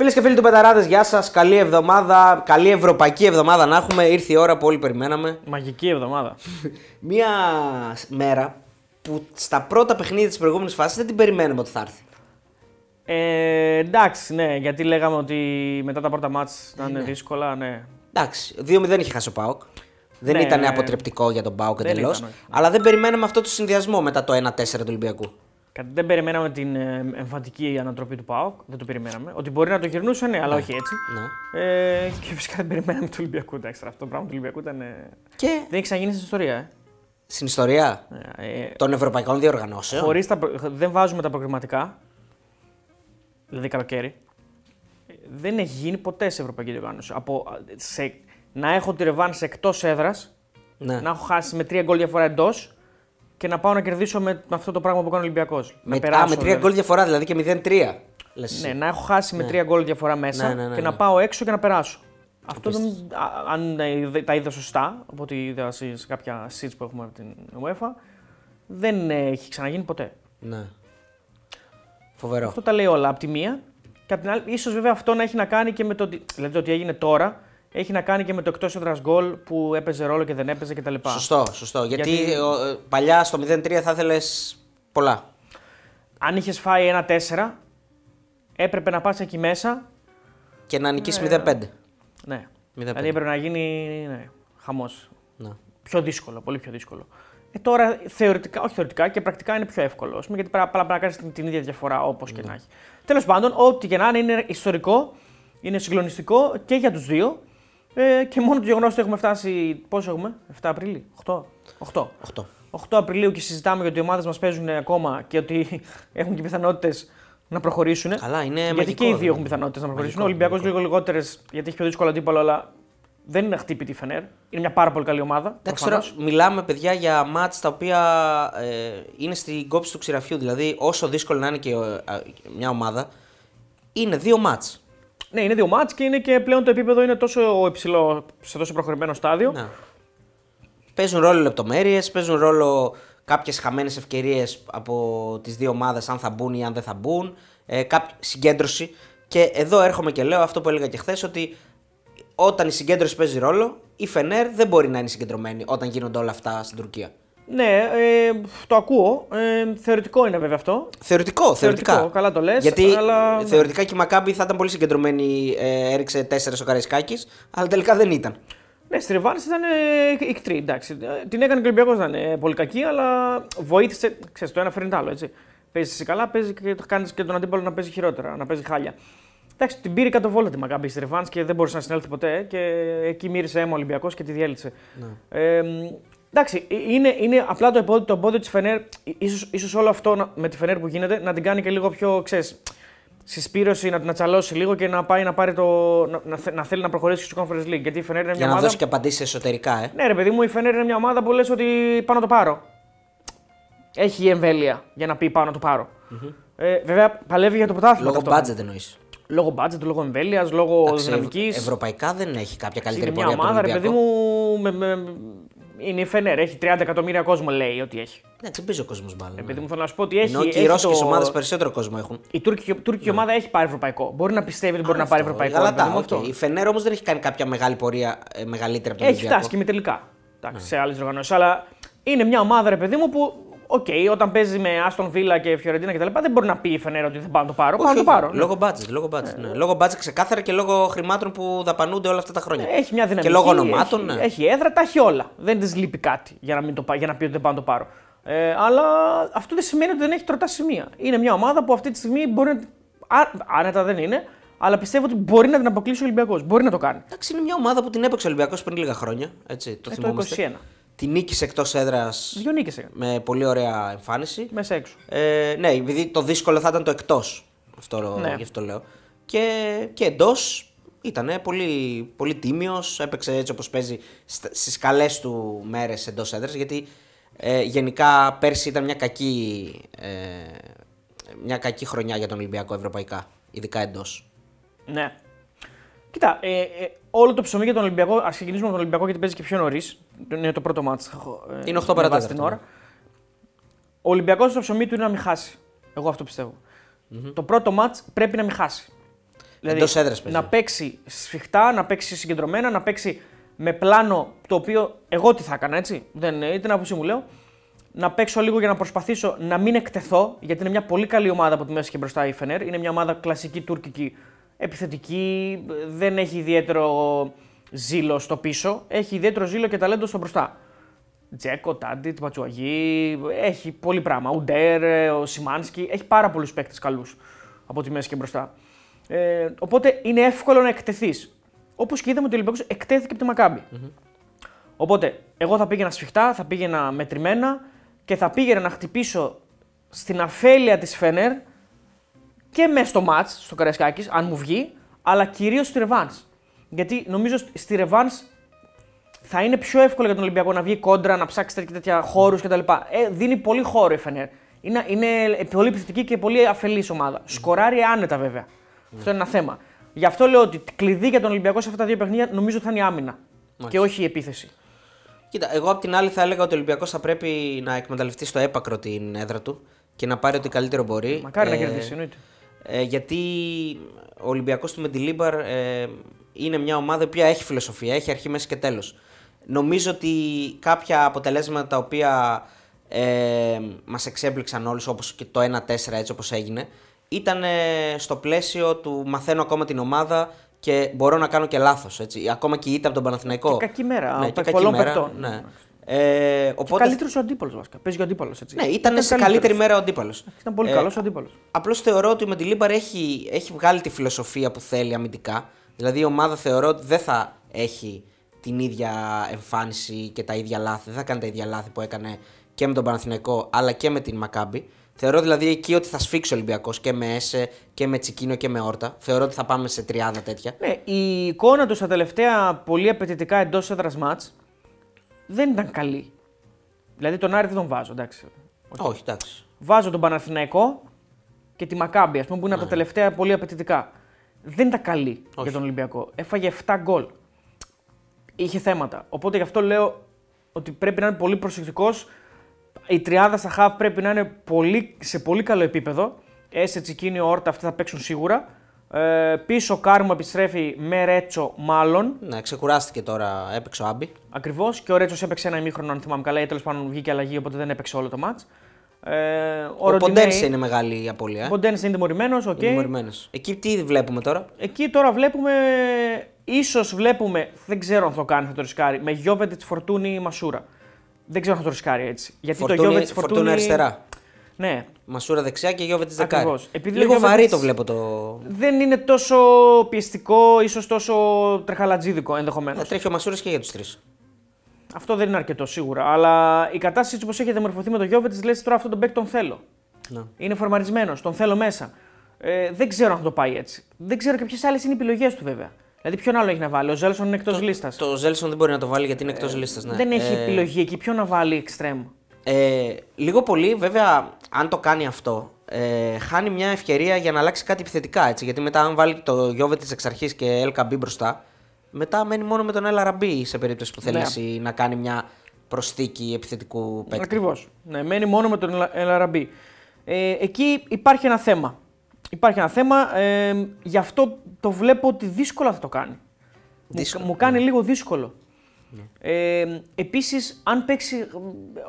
Φίλες και φίλοι του Πεταράδες, γεια σας. Καλή εβδομάδα, καλή ευρωπαϊκή εβδομάδα να έχουμε. Ήρθε η ώρα που όλοι περιμέναμε. Μαγική εβδομάδα. Μία μέρα που στα πρώτα παιχνίδια της προηγούμενης φάσης δεν την περιμέναμε ότι θα έρθει. Ε, εντάξει, ναι, γιατί λέγαμε ότι μετά τα πρώτα μάτς ήταν ναι. δύσκολα, ναι. Εντάξει, 2-0 είχε χάσει ο Πάοκ. Δεν ναι, ήταν ναι. αποτρεπτικό για τον Πάοκ εντελώ. Αλλά δεν περιμέναμε αυτό το συνδυασμό μετά το 1-4 του Ολυμπιακού δεν περιμέναμε την ε, εμφαντική ανατροπή του ΠΑΟΚ. Δεν το περιμέναμε. Ότι μπορεί να το γυρνούσε, ναι, αλλά ναι. όχι έτσι. Ναι. Ε, και φυσικά δεν περιμέναμε το Ολυμπιακό. Εντάξει, αυτό το πράγμα του Ολυμπιακού ήταν. Ε, δεν έχει ξαναγίνει στην ιστορία. Ε. Στην ιστορία ε, ε των ευρωπαϊκών διοργανώσεων. Χωρίς τα, δεν βάζουμε τα προκριματικά. Δηλαδή καλοκαίρι. Δεν έχει γίνει ποτέ σε ευρωπαϊκή διοργάνωση. Από, σε, να έχω τη ρεβάνση εκτός έδρας. Ναι. Να έχω χάσει με τρία γκολ διαφορά εντός και να πάω να κερδίσω με, αυτό το πράγμα που κάνει ο Ολυμπιακός. Με, με τρία δηλαδή. γκολ διαφορά, δηλαδή και 0-3. Ναι, να έχω χάσει ναι. με τρία γκολ διαφορά μέσα ναι, ναι, ναι και να ναι. πάω έξω και να περάσω. Αυτό δεν, αν τα είδα σωστά, από ό,τι είδα σε κάποια σύντ που έχουμε από την UEFA, δεν έχει ξαναγίνει ποτέ. Ναι. Φοβερό. Αυτό τα λέει όλα απ' τη μία. Και την άλλη, ίσως βέβαια αυτό να έχει να κάνει και με το, δηλαδή, το ότι έγινε τώρα, έχει να κάνει και με το εκτός έδρας γκολ που έπαιζε ρόλο και δεν έπαιζε κτλ. Σωστό, σωστό. Γιατί, ε, ε, παλιά στο 0-3 θα ήθελες πολλά. Αν είχες φάει ένα 4, έπρεπε να πας εκεί μέσα. Και να νικήσει 0-5. Ναι. 0 ναι. Δηλαδή έπρεπε να γίνει ναι, χαμός. Ναι. Πιο δύσκολο, πολύ πιο δύσκολο. Ε, τώρα θεωρητικά, όχι θεωρητικά και πρακτικά είναι πιο εύκολο. Πούμε, γιατί πρέπει να κάνεις την, ίδια διαφορά όπως και ναι. να έχει. Τέλος πάντων, ό,τι και να είναι, είναι ιστορικό, είναι συγκλονιστικό και για τους δύο ε, και μόνο το γεγονός ότι έχουμε φτάσει. πώ έχουμε, 7 Απριλίου, 8. 8. 8. Απριλίου και συζητάμε ότι οι ομάδες μας παίζουν ακόμα και ότι έχουν και πιθανότητες να προχωρήσουν. Καλά, είναι γιατί μαγικό, και οι δύο έχουν πιθανότητες να προχωρήσουν. Ο Ολυμπιακός λίγο λιγότερες, γιατί έχει πιο δύσκολο αντίπαλο, αλλά δεν είναι χτύπη η Φενέρ. Είναι μια πάρα πολύ καλή ομάδα. Εντάξει, τώρα μιλάμε παιδιά για μάτ τα οποία ε, είναι στην κόψη του ξηραφιού. Δηλαδή, όσο δύσκολο να είναι και ε, μια ομάδα, είναι δύο μάτς. Ναι, είναι δύο μάτς και, είναι και πλέον το επίπεδο είναι τόσο υψηλό σε τόσο προχωρημένο στάδιο. Να. Παίζουν ρόλο λεπτομέρειες, παίζουν ρόλο κάποιες χαμένες ευκαιρίες από τις δύο ομάδες, αν θα μπουν ή αν δεν θα μπουν. Ε, κάποια συγκέντρωση. Και εδώ έρχομαι και λέω αυτό που έλεγα και χθες, ότι όταν η συγκέντρωση παίζει ρόλο, η Φενέρ δεν μπορεί να είναι συγκεντρωμένη όταν γίνονται όλα αυτά στην Τουρκία. Ναι, ε, το ακούω. Ε, θεωρητικό είναι βέβαια αυτό. Θεωρητικό, θεωρητικά. Θεωρητικό, καλά το λες. Γιατί αλλά... Ναι. θεωρητικά και η Μακάμπη θα ήταν πολύ συγκεντρωμένη, ε, έριξε 4 ο Καραϊσκάκης, αλλά τελικά δεν ήταν. Ναι, στη Ριβάνη ήταν ε, κτρί. εντάξει. Ε, την έκανε και ο Ολυμπιακός να ε, πολύ κακή, αλλά βοήθησε. Ξέρεις, το ένα φέρνει το άλλο, έτσι. Παίζεις εσύ καλά, παίζεις και κάνεις και τον αντίπαλο να παίζει χειρότερα, να παίζει χάλια. Εντάξει, την πήρε κατά βόλτα τη Μακάμπη στη Ριβάνη και δεν μπορούσε να συνέλθει ποτέ. Και εκεί μύρισε αίμα Ολυμπιακός και τη διέλυσε. Ναι. Ε, Εντάξει, ε, είναι, είναι απλά το εμπόδιο, το εμπόδιο της Φενέρ. Ε, ίσως, ίσως όλο αυτό με τη Φενέρ που γίνεται να την κάνει και λίγο πιο ξέρεις, συσπήρωση, να την ατσαλώσει λίγο και να πάει να, πάρει το, να, να θέλει να προχωρήσει στο Conference League. Γιατί η Φενέρ είναι μια Για να ομάδα... δώσει και απαντήσεις εσωτερικά, ε. Ναι, ρε παιδί μου, η Φενέρ είναι μια ομάδα που λες ότι πάνω το πάρω. Έχει εμβέλεια για να πει πάνω το παρω Ε, βέβαια, παλεύει για το πρωτάθλημα. Λόγω budget εννοείς. Λόγω budget, λόγω εμβέλειας, λόγω δυναμικής. Ευρωπαϊκά δεν έχει κάποια καλύτερη πορεία. Είναι μια ομάδα, ρε παιδί μου, με, με, είναι η Φενέρ, έχει 30 εκατομμύρια κόσμο, λέει ότι έχει. Ναι, δεν ο κόσμος μάλλον. Επειδή ναι. μου θέλω να σου πω ότι έχει. Ενώ και οι Ρώσικε το... ομάδες περισσότερο κόσμο έχουν. Η Τούρκη ναι. ομάδα έχει πάρει ευρωπαϊκό. Μπορεί να πιστεύει ότι μπορεί αυτό, να πάρει ευρωπαϊκό. Αλλά τα, αυτό. Η Φενέρ όμως δεν έχει κάνει κάποια μεγάλη πορεία ε, μεγαλύτερη από τον Έχει φτάσει και με τελικά. Εντάξει, ναι. σε άλλες οργανώσει. Αλλά είναι μια ομάδα, ρε παιδί μου, που Οκ, okay, όταν παίζει με Άστον Βίλα και Φιωρεντίνα κτλ. Δεν μπορεί να πει η Φενέρα ότι δεν πάω να το πάρω. Πάω να το πάρω. Λόγω μπάτζετ. Λόγω μπάτζε ναι. ναι. ξεκάθαρα και λόγω χρημάτων που δαπανούνται όλα αυτά τα χρόνια. Έχει μια δυναμική. Και λόγω ονομάτων. Έχει, ναι. έχει έδρα, τα έχει όλα. Δεν της λείπει κάτι για να, μην το, για να πει ότι δεν πάω να το πάρω. Ε, αλλά αυτό δεν σημαίνει ότι δεν έχει τρωτά σημεία. Είναι μια ομάδα που αυτή τη στιγμή μπορεί να. Άνετα δεν είναι, αλλά πιστεύω ότι μπορεί να την αποκλείσει ο Ολυμπιακός. Μπορεί να το κάνει. Εντάξει, είναι μια ομάδα που την έπαιξε ο Ολυμπιακός πριν λίγα χρόνια. Έτσι, το ε, θυμόμαστε. Το 21. Τη νίκησε εκτός έδρας. Δύο Με πολύ ωραία εμφάνιση. Μέσα έξω. Ε, ναι, επειδή το δύσκολο θα ήταν το εκτός. Αυτό, ναι. Γι' αυτό λέω. Και, και εντός ήταν πολύ, πολύ τίμιος. Έπαιξε έτσι όπως παίζει στις καλές του μέρες εντός έδρας. Γιατί ε, γενικά πέρσι ήταν μια κακή, ε, μια κακή χρονιά για τον Ολυμπιακό ευρωπαϊκά. Ειδικά εντός. Ναι. Κοίτα, ε, ε, όλο το ψωμί για τον Ολυμπιακό, ας ξεκινήσουμε από τον Ολυμπιακό γιατί παίζει και πιο νωρίς. Είναι το πρώτο μάτς. Ε, είναι 8 την ώρα. Ο Ολυμπιακός στο ψωμί του είναι να μην χάσει. Εγώ αυτό Το πρώτο μάτς πρέπει να μην χάσει. Δηλαδή, έδρας, να παίξει σφιχτά, να παίξει συγκεντρωμένα, να παίξει με πλάνο το οποίο εγώ τι θα έκανα, έτσι. Δεν την άποψή μου, λέω. Να παίξω λίγο για να προσπαθήσω να μην εκτεθώ, γιατί είναι μια πολύ καλή ομάδα από τη μέση και μπροστά η Φενέρ. Είναι μια ομάδα κλασική τουρκική. Επιθετική, δεν έχει ιδιαίτερο ζήλο στο πίσω, έχει ιδιαίτερο ζήλο και ταλέντο στο μπροστά. Τζέκο, Τάντιτ, Ματσουαγί, έχει πολύ πράγμα. Ουντέρ, ε, ο Σιμάνσκι, έχει πάρα πολλούς παίκτες καλούς από τη μέση και μπροστά. Ε, οπότε είναι εύκολο να εκτεθείς. Όπως και είδαμε ότι ο Ολυμπιακός εκτέθηκε από τη μακαμπη Οπότε, εγώ θα πήγαινα σφιχτά, θα πήγαινα μετρημένα και θα πήγαινα να χτυπήσω στην αφέλεια της Φένερ και μες στο ματ, στο Καραϊσκάκης, αν μου βγει, αλλά κυρίως στη Ρεβάντ. Γιατί νομίζω στη Ρεβάν θα είναι πιο εύκολο για τον Ολυμπιακό να βγει κόντρα, να ψάξει τέτοια χώρου κτλ. Ε, δίνει πολύ χώρο η Φενέρ. Είναι, είναι πολύ επιθετική και πολύ αφελής ομάδα. Σκοράρει άνετα βέβαια. Αυτό είναι ένα θέμα. Γι' αυτό λέω ότι κλειδί για τον Ολυμπιακό σε αυτά τα δύο παιχνίδια νομίζω θα είναι η άμυνα. Και όχι η επίθεση. Κοίτα, εγώ απ' την άλλη θα έλεγα ότι ο Ολυμπιακός θα πρέπει να εκμεταλλευτεί στο έπακρο την έδρα του και να πάρει ό,τι καλύτερο μπορεί. Μακάρι να ε, κερδίσει, εννοείται. Ε, γιατί ο Ολυμπιακός του Μεντιλίμπαρ ε, είναι μια ομάδα που έχει φιλοσοφία, έχει αρχή, μέση και τέλος. Νομίζω ότι κάποια αποτελέσματα τα οποία ε, μας εξέπληξαν όλους, όπως και το 1-4 έτσι όπως έγινε ήταν ε, στο πλαίσιο του μαθαίνω ακόμα την ομάδα και μπορώ να κάνω και λάθος. Ακόμα και ήταν από τον Παναθηναϊκό. Και κακή μέρα, ναι, και πολλών μέρα, ναι. Ε, οπότε... Καλύτερος ο αντίπαλος βασικά. Παίζει ο αντίπαλος Ναι, ήταν, σε καλύτερη μέρα ο αντίπαλος. Ήταν πολύ ε, καλός ο αντίπαλος. Απλώς θεωρώ ότι με τη Λίμπαρ έχει, έχει βγάλει τη φιλοσοφία που θέλει αμυντικά. Δηλαδή η ομάδα θεωρώ ότι δεν θα έχει την ίδια εμφάνιση και τα ίδια λάθη. Δεν θα κάνει τα ίδια λάθη που έκανε και με τον Παναθηναϊκό αλλά και με την Μακάμπη. Θεωρώ δηλαδή εκεί ότι θα σφίξει ο Ολυμπιακός και με ΕΣΕ και με Τσικίνο και με Όρτα. Θεωρώ ότι θα πάμε σε 30 τέτοια. Ναι, η εικόνα τους στα τελευταία πολύ απαιτητικά εντός έδρας ματ δεν ήταν καλή. Δηλαδή τον Άρη δεν τον βάζω, εντάξει. Όχι, εντάξει. Βάζω τον Παναθηναϊκό και τη Μακάμπη, ας πούμε, που είναι από τα ναι. τελευταία πολύ απαιτητικά δεν ήταν καλή για τον Ολυμπιακό. Έφαγε 7 γκολ. Είχε θέματα. Οπότε γι' αυτό λέω ότι πρέπει να είναι πολύ προσεκτικός. Η τριάδα στα χαβ πρέπει να είναι πολύ, σε πολύ καλό επίπεδο. Έσε, Τσικίνιο, Όρτα, αυτοί θα παίξουν σίγουρα. Ε, πίσω κάρμα επιστρέφει με Ρέτσο, μάλλον. Ναι, ξεκουράστηκε τώρα, έπαιξε ο Άμπι. Ακριβώς και ο Ρέτσος έπαιξε ένα ημίχρονο, αν θυμάμαι καλά, ή τέλος πάντων βγήκε αλλαγή, οπότε δεν έπαιξε όλο το μάτ. Ε, ο, ο Ποντένσε είναι μεγάλη η απώλεια. Ε. Ο Ποντένσε είναι τιμωρημένο. Okay. Εκεί τι βλέπουμε τώρα. Εκεί τώρα βλέπουμε. ίσως βλέπουμε. Δεν ξέρω αν θα το κάνει, θα το ρισκάρει. Με Γιώβετ τη Φορτούνη Μασούρα. Δεν ξέρω αν θα το ρισκάρει έτσι. Γιατί φορτούνι, το τη Φορτούνη. αριστερά. Ναι. Μασούρα δεξιά και Γιώβετ τη δεκάρη. Λίγο Λίγο βαρύ το βλέπω το. Δεν είναι τόσο πιεστικό, ίσως τόσο τρεχαλατζίδικο ενδεχομένως. Θα ε, τρέχει ο Μασούρας και για τους τρεις. Αυτό δεν είναι αρκετό σίγουρα. Αλλά η κατάσταση όπως έχει διαμορφωθεί με τον Γιώβετ, λες τώρα αυτόν τον μπέκ τον θέλω. Να. Είναι φορμαρισμένος, τον θέλω μέσα. Ε, δεν ξέρω αν το πάει έτσι. Δεν ξέρω και ποιες άλλες είναι οι επιλογές του βέβαια. Δηλαδή, ποιον άλλο έχει να βάλει. Ο Ζέλσον είναι εκτός λίστας. Το Ζέλσον δεν μπορεί να το βάλει γιατί είναι εκτός ε, λίστας. Ναι. Δεν έχει ε, επιλογή εκεί. Ποιον να βάλει εξτρέμ. Ε, λίγο πολύ, βέβαια, αν το κάνει αυτό, ε, χάνει μια ευκαιρία για να αλλάξει κάτι επιθετικά. Έτσι, γιατί μετά, αν βάλει το Γιώβετ εξ αρχής και LKB μπροστά, μετά μένει μόνο με τον Ελαραμπί σε περίπτωση που θέλεις ναι. να κάνει μια προσθήκη επιθετικού παίκτη. Ακριβώς. Ναι, μένει μόνο με τον Ελαραμπί. Ε, εκεί υπάρχει ένα θέμα. Υπάρχει ένα θέμα, ε, γι' αυτό το βλέπω ότι δύσκολα θα το κάνει. Δύσκολο, μου, κάνει ναι. λίγο δύσκολο. Ναι. Ε, Επίσης, αν, παίξει,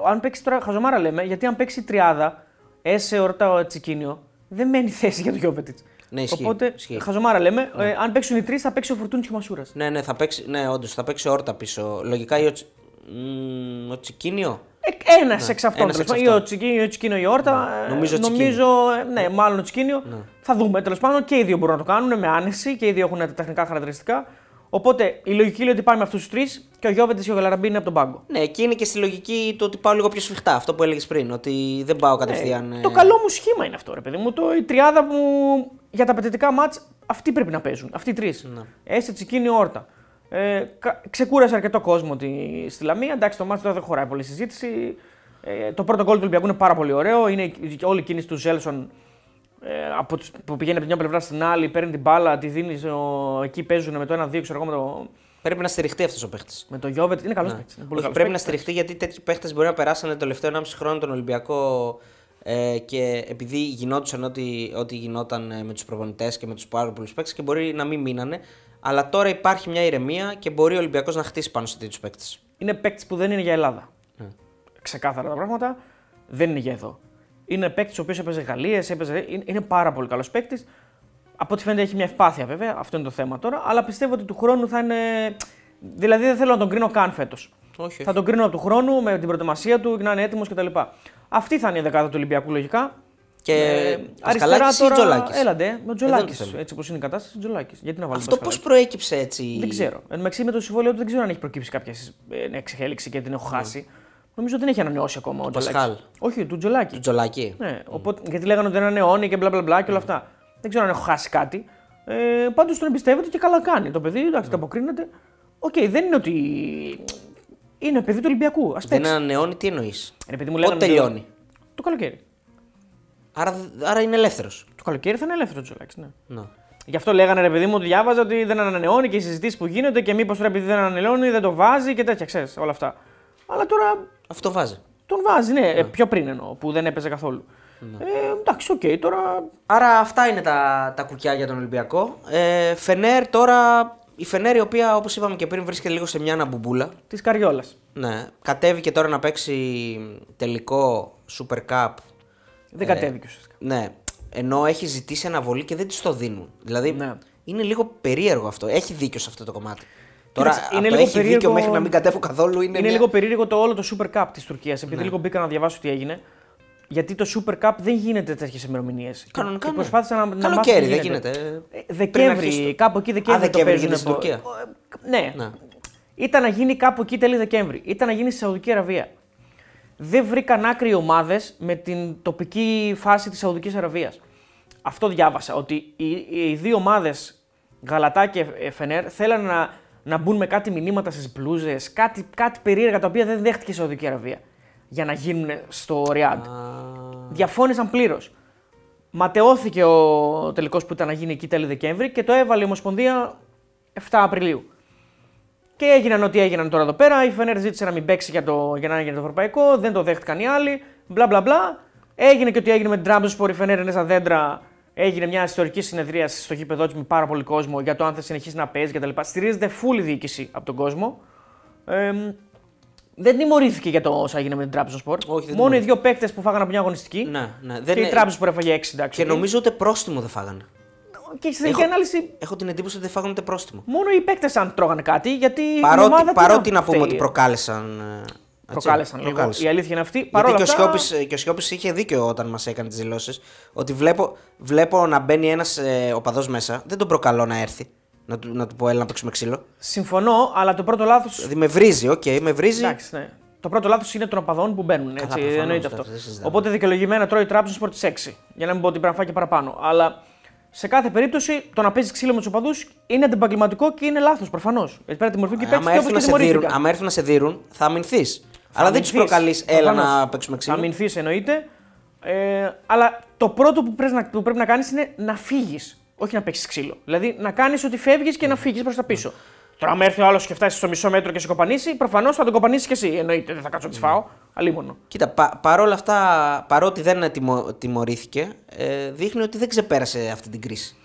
αν τώρα, χαζομάρα λέμε, γιατί αν παίξει τριάδα, Εσέ, ορτά ο Τσικίνιο, δεν μένει θέση για τον Γιώβετιτ. Ναι, ισχύει. Οπότε, ισχύει. χαζομάρα λέμε, ναι. ε, αν παίξουν οι τρεις, θα παίξει ο Φορτούνης και ο Μασούρας. Ναι, ναι, θα παίξει, ναι, όντως, θα παίξει όρτα πίσω. Λογικά ή ο, Τσ... ο Τσικίνιο. Ε, Ένας ναι, εξ αυτών. Λοιπόν, ή ο Τσικίνιο, ο Τσικίνιο ή η Όρτα. Ναι. Ε, νομίζω, νομίζω ναι, ναι, μάλλον ο Τσικίνιο. Ναι. Θα δούμε. Τέλος πάντων και οι δύο μπορούν να το κάνουν με άνεση και οι δύο έχουν τα τεχνικά χαρακτηριστικά. Οπότε η λογική λέει ότι πάμε με αυτούς τους τρεις και ο Γιώβεντε και ο Γαλαραμπή είναι από τον πάγκο. Ναι, και είναι και στη λογική το ότι πάω λίγο πιο σφιχτά. Αυτό που έλεγες πριν, ότι δεν πάω κατευθείαν. Ναι, ε. το καλό μου σχήμα είναι αυτό, ρε παιδί μου. Το, η τριάδα μου για τα απαιτητικά μάτ αυτοί πρέπει να παίζουν. Αυτοί οι τρεις. Ναι. Έστε τσικίνη όρτα. Ε, ξεκούρασε αρκετό κόσμο τη, στη Λαμία. Εντάξει, το μάτι δεν χωράει πολύ συζήτηση. Ε, το πρώτο του Ολυμπιακού είναι πάρα πολύ ωραίο. Είναι όλη η κίνηση του Ζέλσον ε, από που πηγαίνει από την μια πλευρά στην άλλη, παίρνει την μπάλα, τη δίνει, εκεί παίζουν με το ένα-δύο ξέρω εγώ. Το... Πρέπει να στηριχτεί αυτός ο παίχτης. Με τον Γιώβετ είναι καλός ναι. Πρέπει να στηριχτεί γιατί τέτοιοι παίχτες μπορεί να περάσανε το τελευταίο 1,5 χρόνο τον Ολυμπιακό ε, και επειδή γινόντουσαν ό,τι, ό,τι γινόταν ε, με τους προπονητές και με τους πάρα πολλούς παίκτες και μπορεί να μην μείνανε. Αλλά τώρα υπάρχει μια ηρεμία και μπορεί ο Ολυμπιακός να χτίσει πάνω σε τέτοιους παίκτες. Είναι παίκτης που δεν είναι για Ελλάδα. Ναι. Ξεκάθαρα τα πράγματα. Δεν είναι για εδώ. Είναι παίκτης ο οποίος έπαιζε Γαλλίες, έπαιζε... είναι πάρα πολύ καλός παίκτης. Από ό,τι φαίνεται έχει μια ευπάθεια βέβαια, αυτό είναι το θέμα τώρα, αλλά πιστεύω ότι του χρόνου θα είναι. Δηλαδή δεν θέλω να τον κρίνω καν φέτος. Θα τον κρίνω από του χρόνου με την προετοιμασία του, να είναι έτοιμος κτλ. Αυτή θα είναι η δεκάδα του Ολυμπιακού λογικά. Και ε, αριστερά τώρα, ή Τζολάκης. Έλαντε, ε, με ε, Τζολάκης. έτσι όπως είναι η ελαντε με τζολακη Τζολάκη. Γιατί να Αυτό πώς προέκυψε έτσι. Δεν ξέρω. Εν με το συμβόλαιο του δεν ξέρω αν έχει προκύψει κάποια ε, εξέλιξη και την έχω ναι. χάσει. Mm. Νομίζω δεν έχει ανανεώσει ακόμα ο Τζολάκη. Όχι, του Τζολάκη. Του Τζολάκη. Ναι, οπότε, Γιατί λέγανε ότι δεν ανανεώνει και μπλα μπλα μπλα και όλα αυτά. Mm. Δεν ξέρω αν έχω χάσει κάτι. Ε, Πάντως τον εμπιστεύεται και καλά κάνει. Το παιδί εντάξει, mm. αποκρίνεται. Οκ, okay, δεν είναι ότι. Είναι παιδί του Ολυμπιακού. Ας δεν ανανεώνει, τι εννοείς. Πότε τελειώνει. Το καλοκαίρι. Άρα, άρα είναι ελεύθερος. Το καλοκαίρι θα είναι ελεύθερο Τζολάκης, ναι. No. Ναι. Γι' αυτό λέγανε ρε παιδί μου, ότι διάβαζα ότι δεν ανανεώνει και οι συζητήσεις που γίνονται και μήπως τώρα επειδή δεν ανανεώνει δεν το βάζει και τέτοια, ξέρεις όλα αυτά. Αλλά τώρα αυτό βάζει. Τον βάζει, ναι. Ε, ναι, πιο πριν εννοώ, που δεν έπαιζε καθόλου. Ναι. Ε, εντάξει, οκ, τώρα. Άρα αυτά είναι τα, τα κουκιά για τον Ολυμπιακό. Ε, Φενέρ τώρα. Η Φενέρ, η οποία όπως είπαμε και πριν, βρίσκεται λίγο σε μια αναμπουμπούλα. Της Καριόλας. Ναι. Κατέβηκε τώρα να παίξει τελικό Super Cup. Δεν ε, κατέβηκε ουσιαστικά. Ναι. Ενώ έχει ζητήσει αναβολή και δεν της το δίνουν. Δηλαδή ναι. είναι λίγο περίεργο αυτό. Έχει δίκιο σε αυτό το κομμάτι. Τώρα είναι λίγο έχει περίεργο... δίκιο μέχρι να μην κατέβω καθόλου. Είναι, είναι μια... λίγο περίεργο το όλο το Super Cup της Τουρκίας. Επειδή ναι. λίγο μπήκα να διαβάσω τι έγινε. Γιατί το Super Cup δεν γίνεται τέτοιες ημερομηνίες. Κανονικά. Και ναι. προσπάθησα να. Καλοκαίρι, δεν γίνεται. Ε, Δεκέμβρη, κάπου εκεί Δεκέμβρη. Α, Δεκέμβρη γίνεται στην Τουρκία. Ε, ε, ναι. ναι. Ήταν να γίνει κάπου εκεί τέλη Δεκέμβρη. Ήταν να γίνει στη Σαουδική Αραβία. Δεν βρήκαν άκρη ομάδες με την τοπική φάση της Σαουδικής Αραβίας. Αυτό διάβασα. Ότι οι, δύο ομάδες, Γαλατά και Φενέρ, θέλαν να να μπουν με κάτι μηνύματα στις μπλούζες, κάτι, κάτι περίεργα τα οποία δεν δέχτηκε η Σαουδική Αραβία για να γίνουν στο Ριάντ. Ah. Διαφώνησαν πλήρως. Ματαιώθηκε ο τελικός που ήταν να γίνει εκεί τέλη Δεκέμβρη και το έβαλε η Ομοσπονδία 7 Απριλίου. Και έγιναν ό,τι έγιναν τώρα εδώ πέρα. Η Φενέρ ζήτησε να μην παίξει για, το, για να γίνει το ευρωπαϊκό, δεν το δέχτηκαν οι άλλοι. Μπλα μπλα μπλα. Έγινε και ό,τι έγινε με την Σπορ, Η Φενέρ είναι δέντρα Έγινε μια ιστορική συνεδρία στο γήπεδο του με πάρα πολύ κόσμο για το αν θα συνεχίσει να παίζει κτλ. Στηρίζεται full η διοίκηση από τον κόσμο. Ε, δεν τιμωρήθηκε για το όσα έγινε με την Τράπεζα Σπορ. Μόνο οι δύο παίκτες που φάγανε από μια αγωνιστική. Ναι, ναι. και είναι... η Τράπεζα που έφαγε 6 εντάξει. Και νομίζω ούτε πρόστιμο δεν φάγανε. Και στην έχω, ανάλυση. Έχω την εντύπωση ότι δεν φάγανε ούτε πρόστιμο. Μόνο οι παίκτες αν τρώγανε κάτι. Γιατί παρότι, η παρότι να πούμε ότι προκάλεσαν. Ε, προκάλεσαν λίγο. Η αλήθεια είναι αυτή. Παρόλα Γιατί και, ο Σκόπης, ε, και ο Σιώπης είχε δίκιο όταν μας έκανε τις δηλώσεις. Ότι βλέπω, βλέπω να μπαίνει ένας ε, οπαδό μέσα. Δεν τον προκαλώ να έρθει. Να του, να του πω, έλα να παίξουμε ξύλο. Συμφωνώ, αλλά το πρώτο λάθος. Δηλαδή με βρίζει, οκ, okay, με βρίζει. Εντάξει, ναι. Το πρώτο λάθος είναι των οπαδών που μπαίνουν. Έτσι, Καλά, εννοείται αυτό. Οπότε δικαιολογημένα τρώει τράπεζα προ τι 6. Για να μην πω ότι πρέπει και παραπάνω. Αλλά σε κάθε περίπτωση το να παίζει ξύλο με τους οπαδούς είναι αντιπαγγελματικό και είναι λάθος προφανώς. πρέπει τη μορφή και πέρα και μορφή. Αν έρθουν να σε δίνουν, θα αμυνθείς. Αλλά δεν τους προκαλείς, έλα να παίξουμε ξύλο. Θα μηνθεί εννοείται. Ε, αλλά το πρώτο που πρέπει να, να κάνεις είναι να φύγεις. Όχι να παίξεις ξύλο. Δηλαδή να κάνεις ότι φεύγεις και να ναι. φύγεις προς τα ναι. πίσω. Τώρα, αν έρθει ο άλλος και φτάσει στο μισό μέτρο και σε κοπανίσει, προφανώς θα τον κοπανίσει και εσύ. Εννοείται, δεν θα κάτσω να της ναι. φάω. Αλίμονο. Κοίτα, πα, παρόλα αυτά, παρότι δεν τιμω, τιμωρήθηκε, ε, δείχνει ότι δεν ξεπέρασε αυτή την κρίση.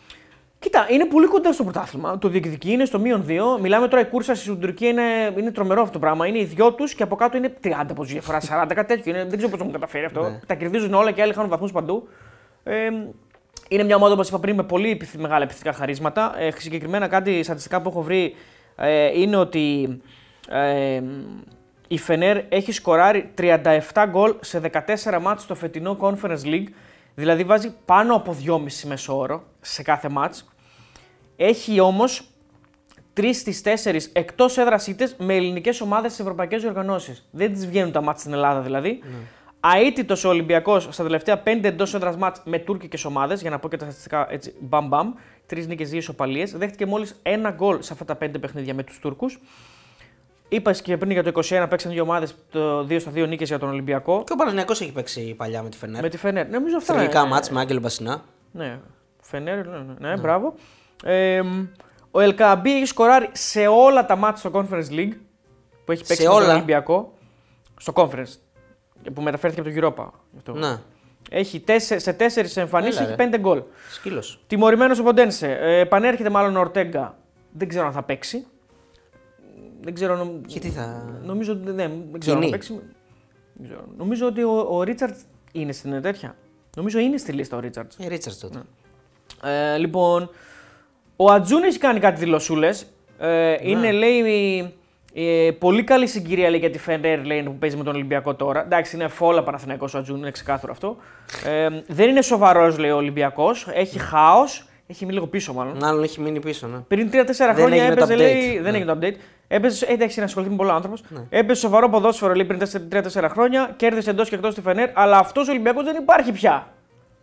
Κοίτα, είναι πολύ κοντά στο πρωτάθλημα. Το διεκδικεί είναι στο μείον 2. Μιλάμε τώρα η κούρσα στην Τουρκία είναι, είναι τρομερό αυτό το πράγμα. Είναι οι δυο τους και από κάτω είναι 30 από διαφορά, 40, κάτι τέτοιο. Είναι, δεν ξέρω πώς το μου καταφέρει αυτό. Ναι. Τα κερδίζουν όλα και άλλοι χάνουν βαθμούς παντού. Ε, είναι μια ομάδα, όπως είπα πριν, με πολύ μεγάλα επιθετικά χαρίσματα. Ε, συγκεκριμένα κάτι στατιστικά που έχω βρει ε, είναι ότι ε, η Φενέρ έχει σκοράρει 37 γκολ σε 14 μάτς στο φετινό Conference League. Δηλαδή βάζει πάνω από 2,5 μέσο όρο σε κάθε μάτς. Έχει όμως τρεις στις τέσσερις εκτός έδρας ήττες με ελληνικές ομάδες στις ευρωπαϊκές οργανώσει. Δεν τις βγαίνουν τα μάτια στην Ελλάδα δηλαδή. Ναι. Αίτητος ο Ολυμπιακός στα τελευταία πέντε εντός έδρας μάτ με τουρκικέ ομάδες, για να πω και τα στατιστικά έτσι μπαμ Τρεις νίκες, δύο ισοπαλίες. Δέχτηκε μόλις ένα γκολ σε αυτά τα πέντε παιχνίδια με τους Τούρκους. Είπα και πριν για το 21 παίξαν δύο ομάδες, το 2 στα 2 νίκες για τον Ολυμπιακό. Και ο Παναγιακό έχει παίξει παλιά με τη Φενέρ. Με τη Φενέρ, νομίζω αυτά. Τελικά ναι. μάτ με Άγγελ Μπασινά. Ναι, Φενέρ, ναι, ναι, ναι, ναι. μπράβο. Ε, ο Ελκαμπή έχει σκοράρει σε όλα τα μάτια στο Conference League που έχει παίξει στο Ολυμπιακό. Στο Conference. Που μεταφέρθηκε από τον Europa. Να. Έχει τέσσε, σε τέσσερις εμφανίσεις έχει πέντε γκολ. Σκύλος. Τιμωρημένος ο Ποντένσε. επανέρχεται μάλλον ο Ορτέγκα. Δεν ξέρω αν θα παίξει. Δεν ξέρω. Νομ... Και τι θα. Νομίζω ότι δεν, ναι, δεν ξέρω αν θα παίξει. Νομίζω ότι ο, ο Ρίτσαρτ είναι στην τέτοια. Νομίζω είναι στη λίστα ο Ρίτσαρτ. Ε, Ρίτσαρτ τότε. Ναι. Ε, λοιπόν, ο Ατζούνη κάνει κάτι δηλωσούλες. Ε, ναι. είναι λέει ε, πολύ καλή συγκυρία λέει, για τη Φενέρ λέει, που παίζει με τον Ολυμπιακό τώρα. Εντάξει, είναι φόλα Παναθηναϊκός ο Ατζούνη, είναι ξεκάθαρο αυτό. Ε, δεν είναι σοβαρός, λέει ο Ολυμπιακός. Έχει ναι. χάος. Έχει μείνει λίγο πίσω, μάλλον. Μάλλον έχει μείνει πίσω, ναι. Πριν 3-4 χρόνια έπεσε έπαιζε. Λέει, δεν ναι. έγινε το update. Έπαιζε, ε, εντάξει, να ασχοληθεί με πολλά άνθρωπος. Ναι. Έπαιζε σοβαρό ποδόσφαιρο λέει, πριν 3-4 χρόνια. Κέρδισε εντός και εκτός τη Φενέρ. Αλλά αυτός ο Ολυμπιακός δεν υπάρχει πια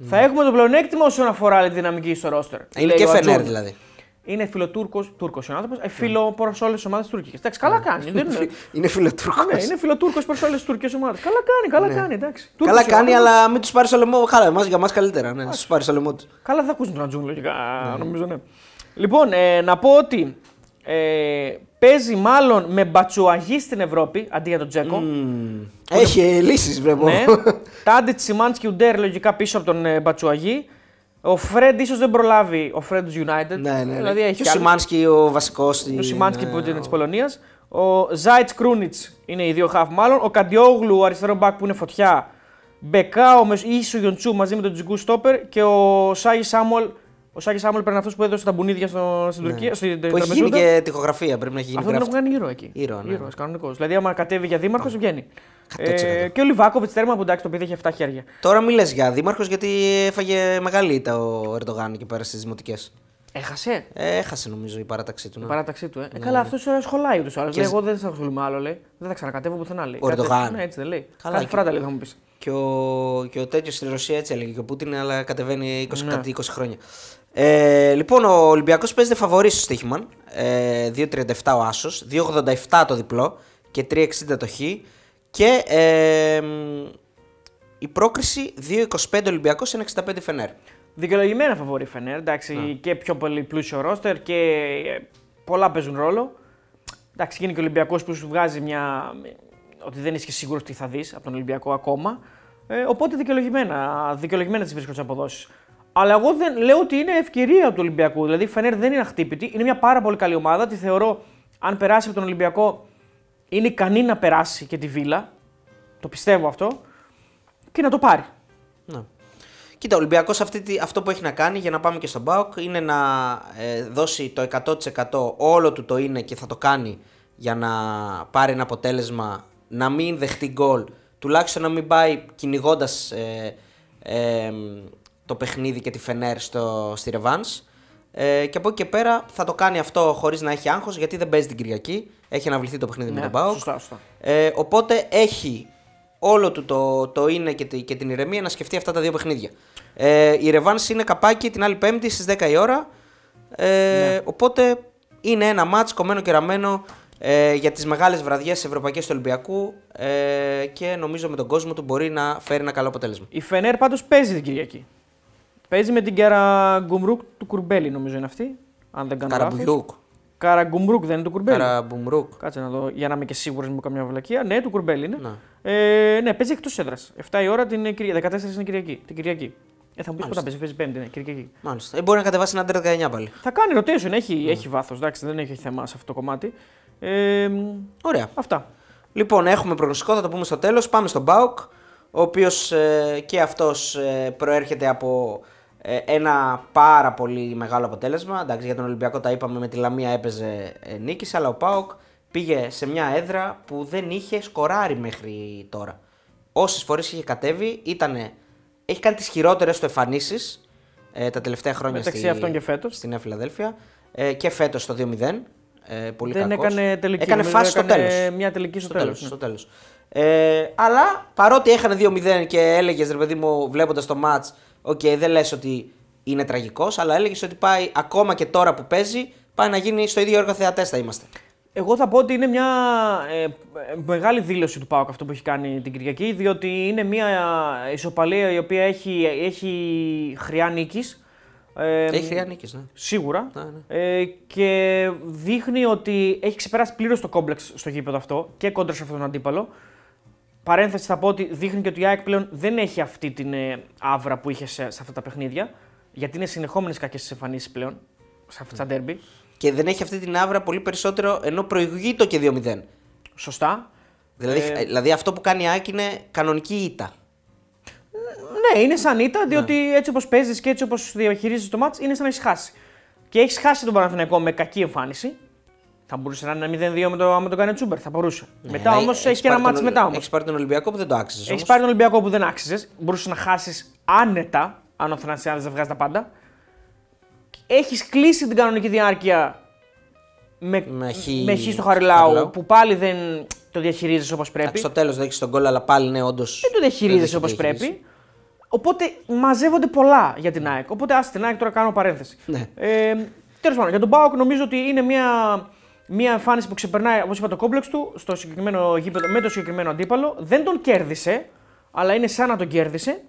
θα έχουμε το πλεονέκτημα όσον αφορά τη δυναμική στο ρόστερ. Είναι και φενέρ δηλαδή. Είναι φιλοτούρκος, Τούρκος ο άνθρωπος. Ε, φίλο προ όλε τι ομάδες Τουρκικές. Εντάξει, καλά ναι. κάνει. είναι είναι φιλοτούρκος. Ναι, είναι φιλοτούρκος προς όλες τις τουρκικές ομάδες. Καλά κάνει, καλά ναι. κάνει. Εντάξει. καλά κάνει, αλλά μην τους πάρει στο λαιμό. Χάλα, για μας καλύτερα. Ναι, τους πάρει λαιμό τους. Καλά θα ακούσουν τον Ατζούν, λογικά. Ναι. Νομίζω, ναι. Λοιπόν, ε, να πω ότι ε, παίζει μάλλον με μπατσουαγή στην Ευρώπη αντί για τον Τζέκο. Έχει λύσεις, βέβαια. Ναι. Τάντι Τσιμάντσκι Ουντέρ λογικά πίσω από τον ε, Μπατσουαγί. Ο Φρέντ ίσως δεν προλάβει ο Φρέντ του United. Ναι, ναι. ναι. Δηλαδή και ο Σιμάνσκι ο βασικός. Ο Σιμάνσκι ναι, της Πολωνίας. Ο Ζάιτ Κρούνιτ είναι οι δύο half, μάλλον. Ο Καντιόγλου, ο αριστερό μπακ που είναι φωτιά. Μπεκάο, ίσω Γιοντσού μαζί με τον Τζιγκού Στόπερ και ο Σάγι Σάμολ ο Σάκης Άμολ ήταν αυτό που έδωσε τα μπουνίδια στο, στην ναι. Τουρκία. Ναι. Στην, που έχει γίνει και τυχογραφία. Πρέπει να έχει γίνει. Αυτό δεν έχουν κάνει ήρωα εκεί. Ήρω, ναι. κανονικός. Δηλαδή, άμα κατέβει για δήμαρχος, oh. βγαίνει. Ε, ναι. και ο Λιβάκοβιτ τέρμα που εντάξει το πήρε έχει 7 χέρια. Τώρα μιλέ για δήμαρχος γιατί έφαγε μεγάλη ήττα ο Ερντογάν εκεί πέρα στις δημοτικές. Έχασε. Ε, έχασε νομίζω η παράταξή του. Ναι. Η παράταξή του, ε. ε ναι, καλά, αυτός τώρα σχολάει του άλλου. Εγώ δεν θα ασχολούμαι άλλο, λέει. Δεν θα ξανακατεύω πουθενά. Λέει. Ο Ερντογάν. Ναι, έτσι δεν λέει. Καλά, Κάτι φράτα λέει, θα μου πεις. Και ο, ο τέτοιος στην Ρωσία έτσι έλεγε. Και ο Πούτιν, αλλά κατεβαίνει 20, ναι. 20 χρόνια. Ε, λοιπόν, ο Ολυμπιακός παίζεται φαβορής στο στοίχημα. Ε, 2,37 ο Άσος, 2,87 το διπλό και 3,60 το Χ. Και ε, η πρόκριση 2,25 Ολυμπιακό, 1,65 Φενέρ. Δικαιολογημένα φαβορή Φενέρ. Εντάξει, ναι. και πιο πολύ πλούσιο ρόστερ και ε, πολλά παίζουν ρόλο. Εντάξει, γίνει και ο Ολυμπιακός που σου βγάζει μια. ότι δεν είσαι σίγουρος τι θα δεις από τον Ολυμπιακό ακόμα. Ε, οπότε δικαιολογημένα, δικαιολογημένα τις βρίσκονται τις αποδόσεις. Αλλά εγώ δεν λέω ότι είναι ευκαιρία του Ολυμπιακού. Δηλαδή η Φενέρ δεν είναι αχτύπητη. Είναι μια πάρα πολύ καλή ομάδα. Τη θεωρώ, αν περάσει από τον Ολυμπιακό, είναι ικανή να περάσει και τη Βίλα. Το πιστεύω αυτό. Και να το πάρει. Ναι. Κοίτα, ο Ολυμπιακός αυτό που έχει να κάνει για να πάμε και στον Μπάουκ είναι να ε, δώσει το 100% όλο του το είναι και θα το κάνει για να πάρει ένα αποτέλεσμα να μην δεχτεί γκολ. Τουλάχιστον να μην πάει κυνηγώντας. Ε, ε, το παιχνίδι και τη Φενέρ στο, στη Ρεβάνς. Ε, και από εκεί και πέρα θα το κάνει αυτό χωρίς να έχει άγχος γιατί δεν παίζει την Κυριακή. Έχει αναβληθεί το παιχνίδι ναι, με τον Μπάου. Σωστά, σωστά. Ε, οπότε έχει όλο του το, το είναι και, τη, και την ηρεμία να σκεφτεί αυτά τα δύο παιχνίδια. Ε, η Ρεβάνς είναι καπάκι την άλλη Πέμπτη στις 10 η ώρα. Ε, ναι. Οπότε είναι ένα μάτς κομμένο και ραμμένο ε, για τις μεγάλες βραδιές ευρωπαϊκές του Ολυμπιακού ε, και νομίζω με τον κόσμο του μπορεί να φέρει ένα καλό αποτέλεσμα. Η Φενέρ πάντως παίζει την Κυριακή. Παίζει με την Καραγκουμπρούκ του Κουρμπέλη, νομίζω είναι αυτή. Αν δεν κάνω λάθος. Καραγκουμπρούκ δεν είναι του Κουρμπέλη. Καραμπουμρούκ. Κάτσε να δω για να είμαι και σίγουρος μου καμιά βλακία. Ναι, του Κουρμπέλη είναι. Ναι, ε, ναι παίζει εκτός έδρας. 7 η ώρα την Κυριακή. 14 είναι Κυριακή. Την Κυριακή. Ε, θα μου πεις πότε παίζει, παίζει Πέμπτη, ναι, Κυριακή. Μάλιστα. Ε, μπορεί να κατεβάσει ένα 19 πάλι. Θα κάνει rotation, έχει, mm. έχει βάθος, δεν έχει θέμα σε αυτό το κομμάτι. Ε, Ωραία. Αυτά. Λοιπόν, έχουμε προγνωστικό, θα το πούμε στο τέλος. Πάμε στον Μπάουκ, ο οποίος ε, και αυτός ε, προέρχεται από ε, ένα πάρα πολύ μεγάλο αποτέλεσμα. Εντάξει, για τον Ολυμπιακό τα είπαμε, με τη Λαμία έπαιζε ε, νίκη, αλλά ο Πάοκ πήγε σε μια έδρα που δεν είχε σκοράρει μέχρι τώρα. Όσες φορές είχε κατέβει, έχει κάνει τις χειρότερες του εμφανίσεις ε, τα τελευταία χρόνια στη, αυτών στην Φιλαδέλφια. Ε, και φέτος το 2-0. Ε, πολύ δεν κακός. έκανε τελική. Έκανε δηλαδή φάση έκανε στο τέλος. Μια τελική στο, τέλο. Ναι. Ε, αλλά παρότι έχανε 2-0 και έλεγες ρε παιδί μου, βλέποντας το match Οκ, okay, δεν λες ότι είναι τραγικός, αλλά έλεγες ότι πάει ακόμα και τώρα που παίζει, πάει να γίνει στο ίδιο έργο θεατές θα είμαστε. Εγώ θα πω ότι είναι μια ε, μεγάλη δήλωση του ΠΑΟΚ αυτό που έχει κάνει την Κυριακή, διότι είναι μια ε, ισοπαλία η οποία έχει, έχει χρειά νίκης. Ε, έχει χρειά νίκης, ναι. Σίγουρα. Ναι, ναι. Ε, και δείχνει ότι έχει ξεπεράσει πλήρως το κόμπλεξ στο γήπεδο αυτό και κόντρα σε αυτόν τον αντίπαλο. Παρένθεση θα πω ότι δείχνει και ότι η ΑΕΚ πλέον δεν έχει αυτή την ε, άβρα που είχε σε, σε αυτά τα παιχνίδια. Γιατί είναι συνεχόμενες κακές εμφανίσεις πλέον σε αυτά τα ναι. ντέρμπι. Και δεν έχει αυτή την άβρα πολύ περισσότερο ενώ προηγεί το και 2-0. Σωστά. Δηλαδή, ε, ε, δηλαδή αυτό που κάνει η ΑΕΚ είναι κανονική ήττα. Ναι, είναι σαν ήττα, ναι. διότι έτσι όπως παίζεις και έτσι όπως διαχειρίζεις το μάτ, είναι σαν να έχεις χάσει. Και έχεις χάσει τον Παναθηναϊκό με κακή εμφάνιση. Θα μπορούσε να είναι 0-2 με το, με το Τσούμπερ. Θα μπορούσε. Ναι, μετά όμως έχει και ένα μάτσο μετά όμως. Έχει πάρει τον Ολυμπιακό που δεν το άξιζες. Έχει πάρει τον Ολυμπιακό που δεν άξιζες. Μπορούσε να χάσεις άνετα, αν ο Θανασιάδη δεν βγάζει τα πάντα. Έχεις κλείσει την κανονική διάρκεια με, με, χι... στο Χαριλάου που πάλι δεν το διαχειρίζεσαι όπως πρέπει. στο τέλος δεν έχεις τον κόλλο, αλλά πάλι ναι, όντως. Δεν το διαχειρίζεσαι όπως πρέπει. Οπότε μαζεύονται πολλά για την ΑΕΚ. Οπότε α την ΑΕΚ τώρα κάνω παρένθεση. Ναι. Ε, Τέλος πάντων, για τον Μπάουκ νομίζω ότι είναι μια Μία εμφάνιση που ξεπερνάει, όπως είπα, το κόμπλεξ του στο συγκεκριμένο γήπεδο, με το συγκεκριμένο αντίπαλο. Δεν τον κέρδισε, αλλά είναι σαν να τον κέρδισε.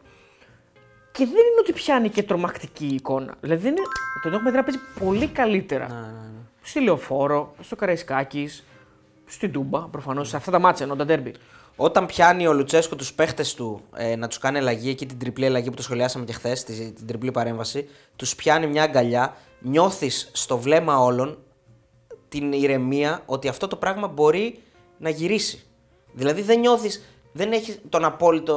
Και δεν είναι ότι πιάνει και τρομακτική εικόνα. Δηλαδή είναι... τον έχουμε δει να πολύ καλύτερα. Ναι, ναι, ναι, Στη Λεωφόρο, στο Καραϊσκάκης, στην Τούμπα προφανώς, σε αυτά τα μάτσα ενώ τα ντέρμπι. Όταν πιάνει ο Λουτσέσκο τους παίχτες του ε, να τους κάνει αλλαγή, εκεί την τριπλή αλλαγή που το σχολιάσαμε και χθες, την τριπλή παρέμβαση, τους πιάνει μια αγκαλιά, νιώθεις στο βλέμμα όλων την ηρεμία ότι αυτό το πράγμα μπορεί να γυρίσει. Δηλαδή δεν νιώθεις, δεν έχεις τον απόλυτο,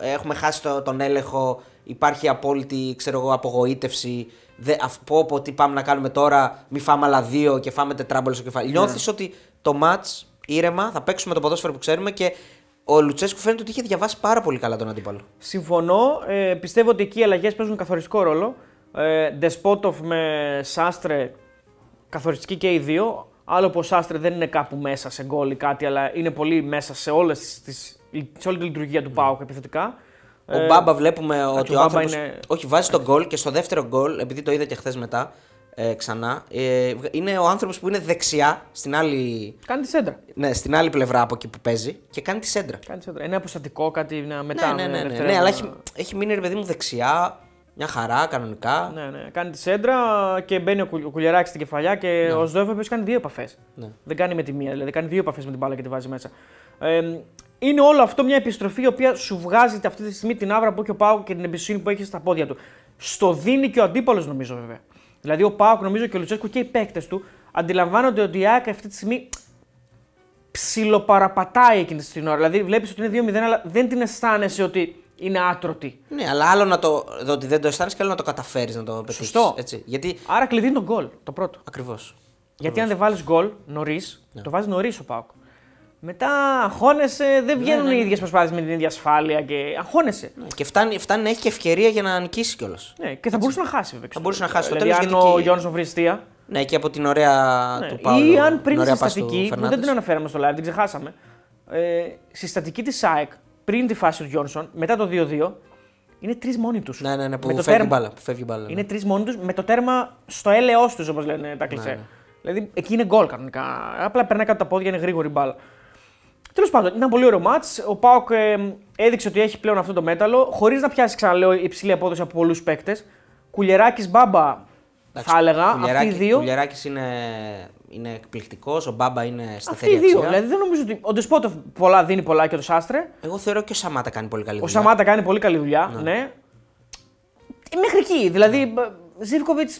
έχουμε χάσει τον έλεγχο, υπάρχει απόλυτη ξέρω εγώ, απογοήτευση, δε, πω τι πάμε να κάνουμε τώρα, μη φάμε άλλα δύο και φάμε τετράμπολες στο κεφάλι. Ναι. Νιώθεις ότι το μάτς ήρεμα, θα παίξουμε το ποδόσφαιρο που ξέρουμε και ο Λουτσέσκου φαίνεται ότι είχε διαβάσει πάρα πολύ καλά τον αντίπαλο. Συμφωνώ. Ε, πιστεύω ότι εκεί οι αλλαγές παίζουν καθοριστικό ρόλο. Ε, με Σάστρε καθοριστική και οι δύο. Άλλο πως ο δεν είναι κάπου μέσα σε γκολ ή κάτι, αλλά είναι πολύ μέσα σε, όλες τις, σε όλη τη λειτουργία του Πάουκ επιθετικά. Ο ε, Μπάμπα βλέπουμε ότι ο, ο είναι... Όχι, βάζει τον γκολ και στο δεύτερο γκολ, επειδή το είδα και χθες μετά, ε, ξανά. Ε, είναι ο άνθρωπος που είναι δεξιά στην άλλη. Κάνει τη σέντρα. Ναι, στην άλλη πλευρά από εκεί που παίζει και κάνει τη σέντρα. Κάνει τη σέντρα. Ένα αποστατικό, κάτι να ναι, μετά. Ναι, ναι, ναι, αλλά έχει, έχει μείνει ρε παιδί μου δεξιά. Μια χαρά, κανονικά. Ναι, ναι. Κάνει τη σέντρα και μπαίνει ο, κουλεράκι κουλιαράκι στην κεφαλιά και ναι. ο Σδόεφ κάνει δύο επαφές. Ναι. Δεν κάνει με τη μία, δηλαδή κάνει δύο επαφές με την μπάλα και τη βάζει μέσα. Ε, είναι όλο αυτό μια επιστροφή η οποία σου βγάζει αυτή τη στιγμή την άβρα που έχει ο Πάουκ και την εμπιστοσύνη που έχει στα πόδια του. Στο δίνει και ο αντίπαλος, νομίζω βέβαια. Δηλαδή, ο Πάουκ, νομίζω και ο Λουτσέσκου και οι παίκτες του αντιλαμβάνονται ότι η ΑΕΚ αυτή τη στιγμή ψιλοπαραπατάει εκείνη την ώρα. Δηλαδή, βλέπεις ότι είναι 2-0, αλλά δεν την αισθάνεσαι ότι είναι άτρωτη. Ναι, αλλά άλλο να το ότι δεν το αισθάνεσαι και άλλο να το καταφέρεις να το πετύχεις. Σωστό. Έτσι. Γιατί... Άρα κλειδί είναι το γκολ, το πρώτο. Ακριβώς. Γιατί αν δεν βάλεις γκολ νωρίς, ναι. το βάζεις νωρίς ο Πάουκ. Μετά αγχώνεσαι, δεν ναι, βγαίνουν ναι, ναι. οι ίδιες προσπάθειες με την ίδια ασφάλεια και αγχώνεσαι. Ναι, και φτάνει, φτάνει να έχει και ευκαιρία για να νικήσει κιόλας. Ναι, και θα Έτσι. μπορούσε να χάσει βέβαια. Θα μπορούσε να χάσει δηλαδή, το τέλος. Αν ο Γιώργος Βριστία. Ναι, και από την ωραία ναι, του Πάουκ. Ή αν πριν συστατική, που δεν την αναφέραμε στο live, την ξεχάσαμε. Ε, συστατική τη ΣΑΕΚ πριν τη φάση του Γιόνσον, μετά το 2-2, είναι τρεις μόνοι τους. Ναι, ναι, ναι, που με το φεύγει, τέρμα. Μπάλα, που φεύγει μπάλα. Ναι. Είναι τρεις μόνοι τους με το τέρμα στο έλεό τους, όπως λένε τα κλεισέ. Ναι, ναι. Δηλαδή εκεί είναι γκολ κανονικά. Απλά περνάει κάτω τα πόδια, είναι γρήγορη μπάλα. Τέλος πάντων, ήταν πολύ ωραίο μάτ. Ο Πάοκ ε, έδειξε ότι έχει πλέον αυτό το μέταλλο, χωρίς να πιάσει ξαναλέω υψηλή απόδοση από πολλούς παίκτες. Κουλιεράκης μπάμπα, θα έλεγα. Αυτοί οι δύο. είναι είναι εκπληκτικός, ο Μπάμπα είναι σταθερή Αυτοί οι δύο. Δηλαδή δεν νομίζω ότι. Ο Ντεσπότοφ πολλά δίνει πολλά και ο Σάστρε. Εγώ θεωρώ και ο Σαμάτα κάνει πολύ καλή δουλειά. Ο Σαμάτα κάνει πολύ καλή δουλειά, ναι. ναι. Μέχρι εκεί. Δηλαδή ναι. Ζήφκοβιτ.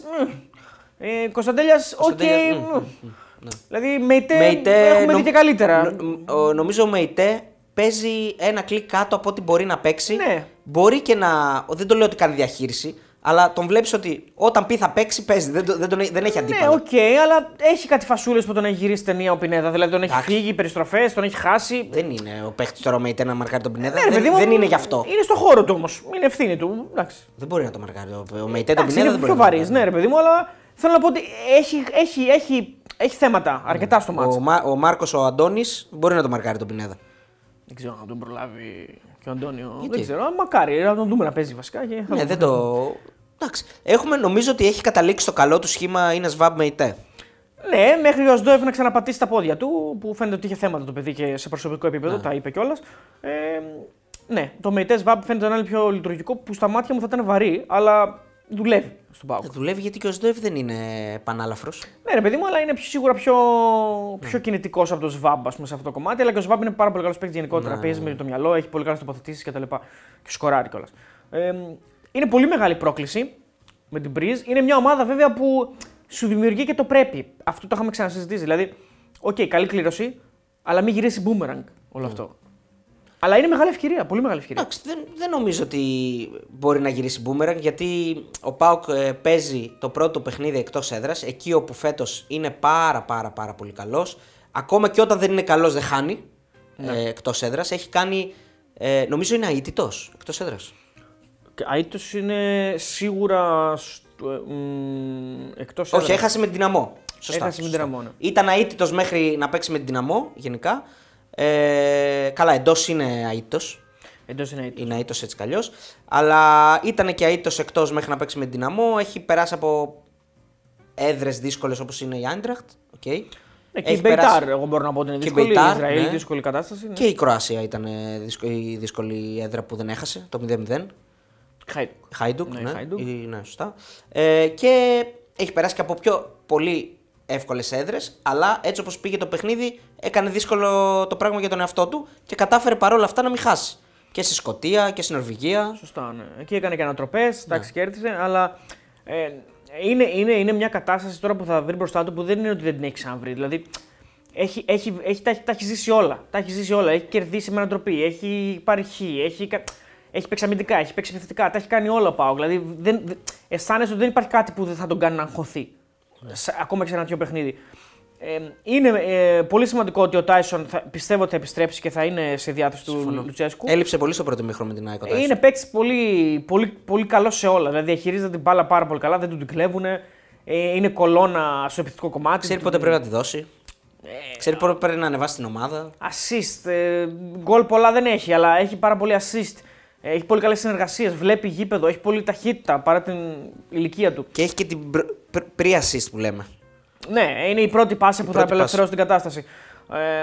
Ε, Κωνσταντέλιας, οκ. Ναι. Δηλαδή Μεϊτέ, Μεϊτέ έχουμε νο... δει και καλύτερα. Νο... Νομίζω ο Μεϊτέ παίζει ένα κλικ κάτω από ό,τι μπορεί να παίξει. Ναι. Μπορεί και να. Δεν το λέω ότι κάνει διαχείριση. Αλλά τον βλέπεις ότι όταν πει θα παίξει, παίζει. Δεν, δεν, τον, δεν έχει ναι, αντίπαλο. Ναι, οκ, okay, αλλά έχει κάτι φασούλες που τον έχει γυρίσει ταινία ο Πινέδα. Δηλαδή τον έχει Άχι. φύγει, περιστροφές, τον έχει χάσει. Δεν είναι ο παίχτης τώρα με να μαρκάρει τον Πινέδα. Ναι, δεν, δεν είναι γι' αυτό. Είναι στο χώρο του όμως. Είναι ευθύνη του. Εντάξει. Δεν μπορεί να το μαρκάρει. Ο Μεϊτέ τον Πινέδα δεν Είναι πιο βαρύ, ναι, ρε παιδί μου, αλλά θέλω να πω ότι έχει, έχει, έχει, έχει θέματα αρκετά στο mm. μάτι. Ο, Μα, ο Μάρκος ο Αντώνης μπορεί να το μαρκάρει τον Πινέδα. Δεν ξέρω να τον προλάβει και ο Αντώνιο. Γιατί? Δεν ξέρω, μακάρι να τον δούμε να παίζει βασικά. Και ναι, δεν το. Εντάξει. Έχουμε, νομίζω ότι έχει καταλήξει το καλό του σχήμα είναι Σβάμπ με ητέ. Ναι, μέχρι ο Σντόεφ να ξαναπατήσει τα πόδια του, που φαίνεται ότι είχε θέματα το παιδί και σε προσωπικό επίπεδο, ναι. τα είπε κιόλας. Ε, ναι, το Μεϊτέ ΣΒΑΜ φαίνεται να είναι πιο λειτουργικό που στα μάτια μου θα ήταν βαρύ, αλλά δουλεύει στον Πάουκ. Ε, δουλεύει γιατί και ο Σντόεφ δεν είναι πανάλαφρο. Ναι, ρε παιδί μου, αλλά είναι πιο, σίγουρα πιο, ναι. πιο κινητικός από το Σβάμπ πούμε, σε αυτό το κομμάτι. Αλλά και ο Σβάμπ είναι πάρα πολύ καλός παίκτης γενικότερα. Ναι. Παίζει με το μυαλό, έχει πολύ καλές τοποθετήσεις κτλ. Και, και σκοράρει κιόλας. Ε, είναι πολύ μεγάλη πρόκληση με την Breeze. Είναι μια ομάδα βέβαια που σου δημιουργεί και το πρέπει. Αυτό το είχαμε ξανασυζητήσει. Δηλαδή, οκ, okay, καλή κλήρωση, αλλά μην γυρίσει boomerang όλο αυτό. Ναι. Αλλά είναι μεγάλη ευκαιρία, πολύ μεγάλη ευκαιρία. Εντάξει, δεν, δεν νομίζω ότι μπορεί να γυρίσει boomerang γιατί ο Πάοκ ε, παίζει το πρώτο παιχνίδι εκτός έδρας, εκεί όπου φέτος είναι πάρα πάρα πάρα πολύ καλός. Ακόμα και όταν δεν είναι καλός, δεν χάνει ναι. ε, εκτός έδρας. Έχει κάνει, ε, νομίζω είναι αίτητος εκτός έδρας. Αίτος είναι σίγουρα ε, εκτός Όχι, έχασε με την δυναμό. Σωστά, έχασε σωστά. με δυναμό. Ναι. Ήταν αίτητος μέχρι να παίξει με την δυναμό γενικά. Ε, καλά, εντός είναι αίτητος. Εντός είναι αίτητος. Είναι αίτητος έτσι καλώ. Αλλά ήταν και αίτητος εκτός μέχρι να παίξει με την δυναμό. Έχει περάσει από έδρες δύσκολες όπως είναι η Άντραχτ. Okay. Ναι, και Έχει η Μπεϊτάρ, περάσει... εγώ μπορώ να πω ότι είναι δύσκολη. Και η Μπεϊτάρ, Ισραήλ, ναι. δύσκολη κατάσταση. Ναι. Και η Κροάσια ήταν ε, η δύσκολη έδρα που δεν έχασε, το 0-0. Χάιντουκ. ναι, ναι, ναι, σωστά. Ε, και έχει περάσει και από πιο πολύ εύκολες έδρες, αλλά έτσι όπως πήγε το παιχνίδι, έκανε δύσκολο το πράγμα για τον εαυτό του και κατάφερε παρόλα αυτά να μην χάσει. Και στη Σκωτία και στην Νορβηγία. Σωστά, ναι. Εκεί έκανε και ανατροπές, ναι. εντάξει, κέρδισε, αλλά ε, είναι, είναι, είναι μια κατάσταση τώρα που θα βρει μπροστά του που δεν είναι ότι δεν την έχει ξαναβρει. Δηλαδή έχει, έχει, έχει, τα, τα έχει ζήσει όλα. Τα έχει ζήσει όλα. Έχει κερδίσει με ανατροπή, έχει πάρει έχει. Έχει παίξει αμυντικά, έχει παίξει επιθετικά, τα έχει κάνει όλα ο Δηλαδή δεν, αισθάνεσαι ότι δεν υπάρχει κάτι που δεν θα τον κάνει να αγχωθεί. Ναι. Ακόμα και σε ένα τέτοιο παιχνίδι. Ε, είναι πολύ σημαντικό ότι ο Τάισον πιστεύω ότι θα επιστρέψει και θα είναι σε διάθεση του Λουτσέσκου. Έλειψε πολύ στο πρώτο μήχρονο με την ΑΕΚ. Είναι παίξει πολύ, πολύ, πολύ καλός σε όλα. Δηλαδή διαχειρίζεται την μπάλα πάρα πολύ καλά, δεν του την κλέβουν. Ε, είναι κολόνα στο επιθετικό κομμάτι. Ξέρει πότε πρέπει να τη δώσει. Ε, Ξέρει πότε πρέπει να ανεβάσει την ομάδα. Assist. Ε, γκολ πολλά δεν έχει, αλλά έχει πάρα πολύ assist. Έχει πολύ καλές συνεργασίες, βλέπει γήπεδο, έχει πολύ ταχύτητα παρά την ηλικία του. Και έχει και την pre που λέμε. Ναι, είναι η πρώτη πάση που θα απελευθερώσει την κατάσταση.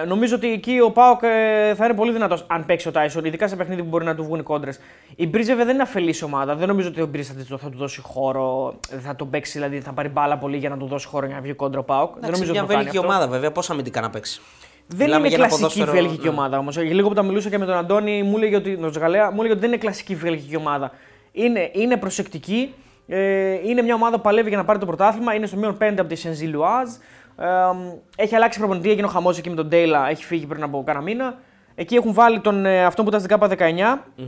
Ε, νομίζω ότι εκεί ο Πάοκ ε, θα είναι πολύ δυνατός αν παίξει ο Τάισον, ειδικά σε παιχνίδι που μπορεί να του βγουν οι κόντρες. Η Μπρίζεβε δεν είναι αφελής ομάδα. Δεν νομίζω ότι ο Μπρίζε θα, θα του δώσει χώρο, θα τον παίξει, δηλαδή θα πάρει μπάλα πολύ για να του δώσει χώρο για να βγει κόντρο ο Πάοκ. Δεν νομίζω ότι Μια ομάδα βέβαια, πώς αμυντικά να παίξει. Δεν είναι κλασική βέλγικη ναι. ομάδα όμως. Λίγο που τα μιλούσα και με τον Αντώνη, μου έλεγε ότι, μου ότι δεν είναι κλασική βέλγικη ομάδα. Είναι, είναι προσεκτική. Ε, είναι μια ομάδα που παλεύει για να πάρει το πρωτάθλημα. Είναι στο μείον 5 από τη Σενζή Λουάζ. Ε, έχει αλλάξει προπονητή, έγινε ο χαμός εκεί με τον Ντέιλα. Έχει φύγει πριν από κάνα μήνα. Εκεί έχουν βάλει τον, ε, αυτόν που ήταν στην ΚΑΠΑ 19,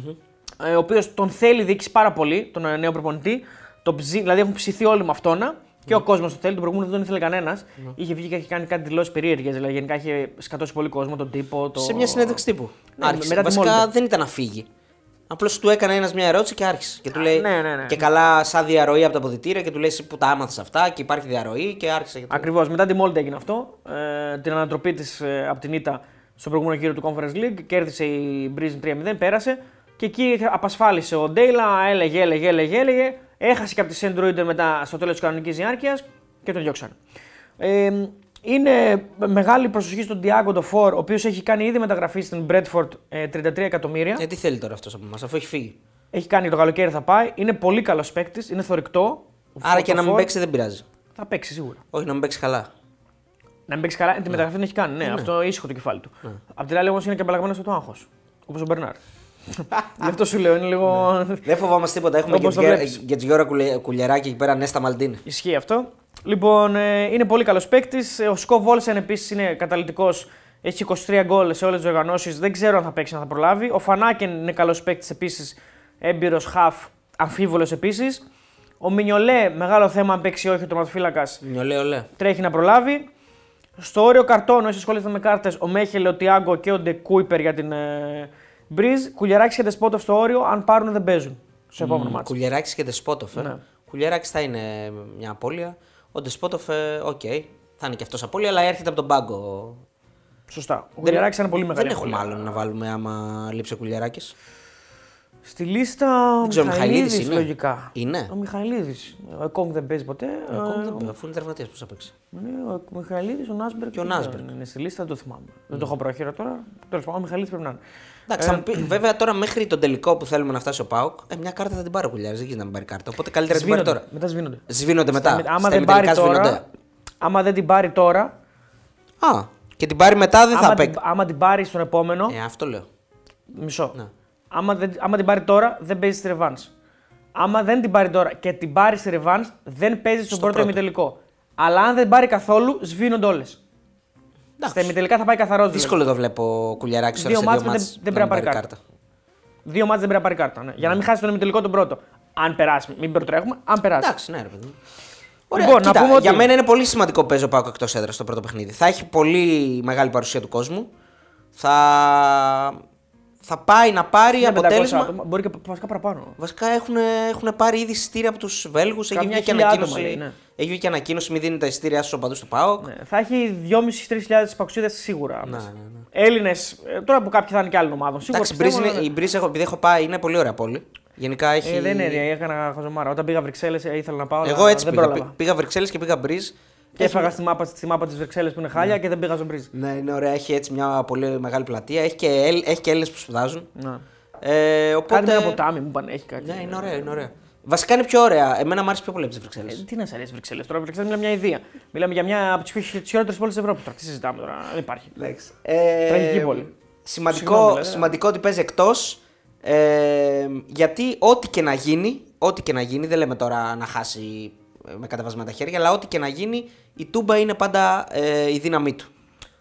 ε, ο οποίος τον θέλει διοίκηση πάρα πολύ, τον ε, νέο προπονητή. Το, δηλαδή έχουν ψηθεί όλοι με αυτόνα. Και ο κόσμος το θέλει, τον προηγούμενο δεν τον ήθελε κανένας. Ναι. Είχε βγει και είχε κάνει κάτι δηλώσεις περίεργες. Δηλαδή, γενικά είχε σκατώσει πολύ κόσμο τον τύπο. Το... Σε μια συνέντευξη τύπου. Ναι, άρχισε. Μετά Βασικά δεν ήταν να φύγει. Απλώς του έκανε ένας μια ερώτηση και άρχισε. Και του λέει. Ναι, ναι, ναι. Και καλά, σαν διαρροή από τα αποδητήρια και του λέει που τα άμαθες αυτά και υπάρχει διαρροή και άρχισε. το... Ακριβώς. Μετά τη Μόλντε έγινε αυτό. Ε, την ανατροπή της ε, από την ήττα στο προηγούμενο γύρο του Conference League. Κέρδισε η Breeze 3-0, πέρασε. Και εκεί απασφάλισε ο Ντέιλα, έλεγε, έλεγε, έλεγε, έλεγε. Έχασε και από τη Σεντρόιντερ μετά στο τέλος της κανονικής διάρκειας και τον διώξαν. Ε, είναι μεγάλη προσοχή στον Τιάγκο το Φορ, ο οποίος έχει κάνει ήδη μεταγραφή στην Bradford 33 ε, εκατομμύρια. Ε, τι θέλει τώρα αυτός από εμάς, αφού έχει φύγει. Έχει κάνει το καλοκαίρι, θα πάει. Είναι πολύ καλός παίκτης, είναι θορυκτό. Άρα και να μην παίξει δεν πειράζει. Θα παίξει σίγουρα. Όχι, να μην παίξει καλά. Να μην παίξει καλά, ε, τη ναι. μεταγραφή δεν έχει κάνει. Ναι, ναι, αυτό ήσυχο το κεφάλι του. Ναι. Απ' την άλλη όμως είναι και απαλλαγμένος από το άγχος. Όπως ο Μπερνάρ. Γι' αυτό σου λέω, είναι λίγο. Ναι. Δεν φοβόμαστε τίποτα. Έχουμε και τη Γιώρα Κουλιαράκη εκεί πέρα, Νέστα Μαλτίν. Ισχύει αυτό. Λοιπόν, ε, είναι πολύ καλός παίκτης. Ε, ο Σκο Βόλσεν επίσης είναι καταλητικός. Έχει 23 γκολ σε όλες τις οργανώσεις. Δεν ξέρω αν θα παίξει, αν θα προλάβει. Ο Φανάκεν είναι καλός παίκτης επίσης. Έμπειρος χαφ, αμφίβολος επίσης. Ο Μινιολέ, μεγάλο θέμα αν παίξει όχι ο τροματοφύλακα. Μινιολέ, ολέ. Τρέχει να προλάβει. Στο όριο καρτών, όσοι ασχολήθηκαν με κάρτες, ο Μέχελε, ο Τιάγκο και ο Ντεκούιπερ για την ε, Μπριζ, κουλιαράκι και Δεσπότοφ στο όριο. Αν πάρουν δεν παίζουν στο επόμενο mm, μάτι. Κουλιαράκι και Δεσπότοφ. Ε. Ναι. Κουλιαράκι θα είναι μια απώλεια. Ο Δεσπότοφ, ε, οκ, okay. θα είναι και αυτός απώλεια, αλλά έρχεται από τον πάγκο. Σωστά. Ο θα είναι πολύ μεγάλο. Δεν έχουμε άλλον να βάλουμε άμα λείψει ο κουλιαράκι. Στη λίστα δεν ξέρω, ο είναι. Λογικά. είναι. Ο Μιχαηλίδης. Ο Εκόνγκ δεν παίζει ποτέ. Ο Εκόνγκ δεν ε, παίζει. Αφού είναι τερματία, που θα παίξει. Ναι, ο Μιχαλίδη, ο Νάσμπερκ και ο Νάσμπερκ. Είναι στη λίστα, δεν το θυμάμαι. Mm. Δεν το έχω προχείρα τώρα. Τέλος πάντων, ο Μιχαλίδη πρέπει να είναι. Εντάξει, ε, πει, βέβαια τώρα μέχρι τον τελικό που θέλουμε να φτάσει ο ΠΑΟΚ... ε, μια κάρτα θα την πάρει ο Κουλιάρη. Δεν γίνεται να πάρει κάρτα. Οπότε καλύτερα να την πάρει τώρα. Μετά σβήνονται. Σβήνονται μετά. Στα, άμα, δεν πάρει τώρα, άμα δεν την πάρει τώρα. Α, και την πάρει μετά δεν θα παίξει. Άμα την πάρει στον επόμενο. Ε, αυτό λέω. Μισό. Ναι. Άμα, δεν, άμα την πάρει τώρα, δεν παίζει στη ρεβάν. Άμα δεν την πάρει τώρα και την πάρει στη ρεβάν, δεν παίζει στον πρώτο ημιτελικό. Αλλά αν δεν πάρει καθόλου, σβήνονται όλες. Στα τελικά θα πάει καθαρός. Δηλαδή. Δύσκολο το βλέπω κουλιαράκι σε Δύο μάτσε δεν, πρέπει να πάρει κάρτα. Δύο μάτσε δεν πρέπει να πάρει κάρτα. Ναι. Για να μην ναι. χάσει τον ημιτελικό τον πρώτο. Αν περάσει, μην προτρέχουμε. Αν περάσει. Εντάξει, ναι, ρε παιδί. Ωραία, λοιπόν, κοίτα, Για μένα είναι πολύ σημαντικό παίζω πάω εκτός έδρας στο πρώτο παιχνίδι. Θα έχει πολύ μεγάλη παρουσία του κόσμου. Θα θα πάει να πάρει αποτέλεσμα. Άτομα, μπορεί και βασικά παραπάνω. Βασικά έχουν, έχουν πάρει ήδη εισιτήρια από τους Βέλγους. Έχει βγει και ανακοίνωση. ναι. Έχει βγει και ανακοίνωση, μην δίνει τα εισιτήρια στους οπαδούς του ΠΑΟΚ. Ναι, θα έχει 2.500-3.000 παξίδε σίγουρα. Ναι, ναι, ναι. Έλληνες, ε, τώρα που κάποιοι θα είναι και άλλων ομάδων. Σίγουρα. Εντάξει, πιστεύω, ναι. η Μπρίζ, επειδή έχω πάει, είναι πολύ ωραία πόλη. Γενικά ε, έχει. Ε, δεν είναι, έκανα χαζομάρα. Όταν πήγα Βρυξέλλες ε, ήθελα να πάω. Εγώ έτσι δεν πήγα, πήγα Βρυξέλλες και πήγα Μπρίζ και έφαγα στη μάπα, στη μάπα της Βρυξέλλες που είναι χάλια ναι. και δεν πήγα στον Πρίζ. Ναι, είναι ωραία. Έχει έτσι μια πολύ μεγάλη πλατεία. Έχει και, έχει και Έλληνες που σπουδάζουν. Ναι. Ε, οπότε... Κάτι με ποτάμι, μου πάνε, έχει κάτι. Ναι, είναι ωραία, είναι ωραία. Βασικά είναι πιο ωραία. Εμένα μου άρεσε πιο πολύ από τις Βρυξέλλες. Ε, τι να σα αρέσει Βρυξέλλες. Τώρα Βρυξέλλες είναι μια ιδέα. Μιλάμε για μια από τις χειρότερες πόλεις της Ευρώπης. τι συζητάμε τώρα. Δεν υπάρχει. Ε, Τραγική πόλη. Σημαντικό, Συγνώμη, δηλαδή. σημαντικό ότι παίζει εκτός. Ε, γιατί ό,τι και να γίνει, ό,τι και να γίνει, δεν λέμε τώρα να χάσει με καταβασμένα χέρια, αλλά ό,τι και να γίνει, η τούμπα είναι πάντα ε, η δύναμή του.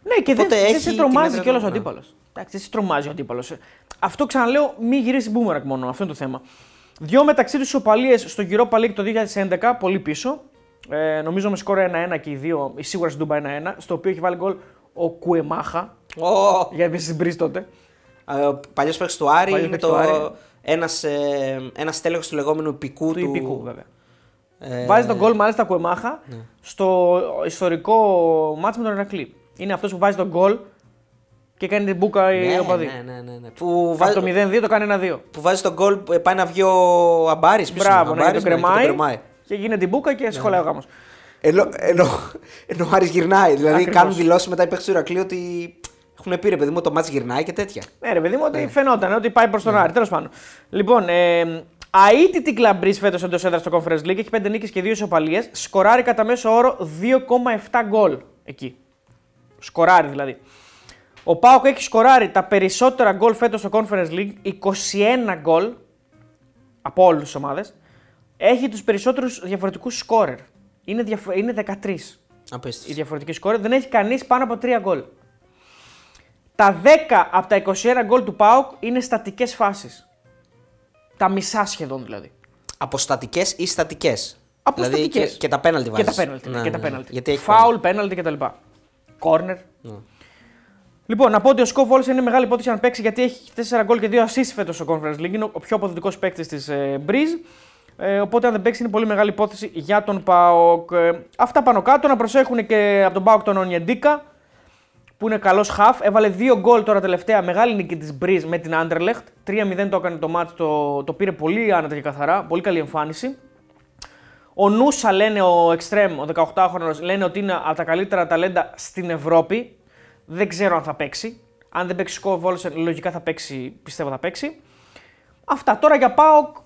Ναι, και δεν δε σε τρομάζει κιόλας ο ναι. αντίπαλος. Εντάξει, δεν σε τρομάζει ο αντίπαλος. Αυτό ξαναλέω, μη γυρίσει boomerang μόνο. Αυτό είναι το θέμα. Δύο μεταξύ τους οπαλίε στο γύρο Παλίκ το 2011, πολύ πίσω. Ε, νομίζω με σκορ 1-1 και οι δύο, η σίγουρα στην Τούμπα 1-1, στο οποίο έχει βάλει γκολ ο Κουεμάχα. Oh. Για να στην τότε. Ο ε, παλιός παίχτη του Άρη είναι το. Ένας ε, τέλεχος του λεγόμενου πικού του. Του βέβαια. Ε... Βάζει τον γκολ μάλιστα Κουεμάχα ναι. στο ιστορικό μάτς με τον Ερακλή. Είναι αυτός που βάζει τον γκολ και κάνει την μπουκα ναι, η οπαδή. Ναι, ναι, ναι. ναι. Που βάζει... το 0-2 το κανει ενα 1-2. Που βάζει τον γκολ, ε, πάει να βγει ο Αμπάρης πίσω. Μπράβο, ναι, το κρεμάει, και, και γίνεται την μπουκα και ναι. σχολάει ο γάμος. Ενώ, ενώ, ενώ ο Άρης γυρνάει. Δηλαδή Ακριβώς. κάνουν δηλώσεις μετά υπέρ του Ηρακλή ότι έχουν πει ρε παιδί μου το μάτς γυρνάει και τέτοια. Ναι, ρε παιδί μου ότι ναι. φαινόταν ότι πάει προς τον ναι. Άρη. Τέλος πάντων. Λοιπόν, ε, Αίτητη κλαμπρή φέτος εντός έδρας στο Conference League. Έχει 5 νίκες και 2 ισοπαλίες. Σκοράρει κατά μέσο όρο 2,7 γκολ εκεί. Σκοράρει δηλαδή. Ο Πάοκ έχει σκοράρει τα περισσότερα γκολ φέτος στο Conference League. 21 γκολ από όλες τις ομάδες. Έχει τους περισσότερους διαφορετικούς σκόρερ. Είναι, είναι 13. Απίστηση. Οι διαφορετικοί σκόρερ δεν έχει κανείς πάνω από 3 γκολ. Τα 10 από τα 21 γκολ του Πάοκ είναι στατικές φάσεις. Τα μισά σχεδόν δηλαδή. Αποστατικές ή στατικές. Δηλαδή και, και τα πέναλτι βάζει. Και τα πέναλτι. Ναι, και τα ναι, ναι. πέναλτι. Φάουλ, πέναλτι κτλ. Κόρνερ. Ναι. Λοιπόν, να πω ότι ο Σκόφ είναι μεγάλη υπόθεση να παίξει γιατί έχει 4 γκολ και 2 assists φέτος στο Conference League. Είναι ο πιο αποδοτικός παίκτης της ε, Breeze. Ε, οπότε αν δεν παίξει είναι πολύ μεγάλη υπόθεση για τον Πάοκ. Ε, αυτά πάνω κάτω. Να προσέχουν και από τον Πάοκ τον Ονιεντίκα που είναι καλός χαφ. Έβαλε δύο γκολ τώρα τελευταία. Μεγάλη νίκη της Μπριζ με την Άντερλεχτ. 3-0 το έκανε το μάτι, το, το πήρε πολύ άνετα και καθαρά. Πολύ καλή εμφάνιση. Ο Νούσα λένε ο Εκστρέμ, ο 18χρονο, λένε ότι είναι από τα καλύτερα ταλέντα στην Ευρώπη. Δεν ξέρω αν θα παίξει. Αν δεν παίξει σκόβο, λογικά θα παίξει, πιστεύω θα παίξει. Αυτά. Τώρα για Πάοκ,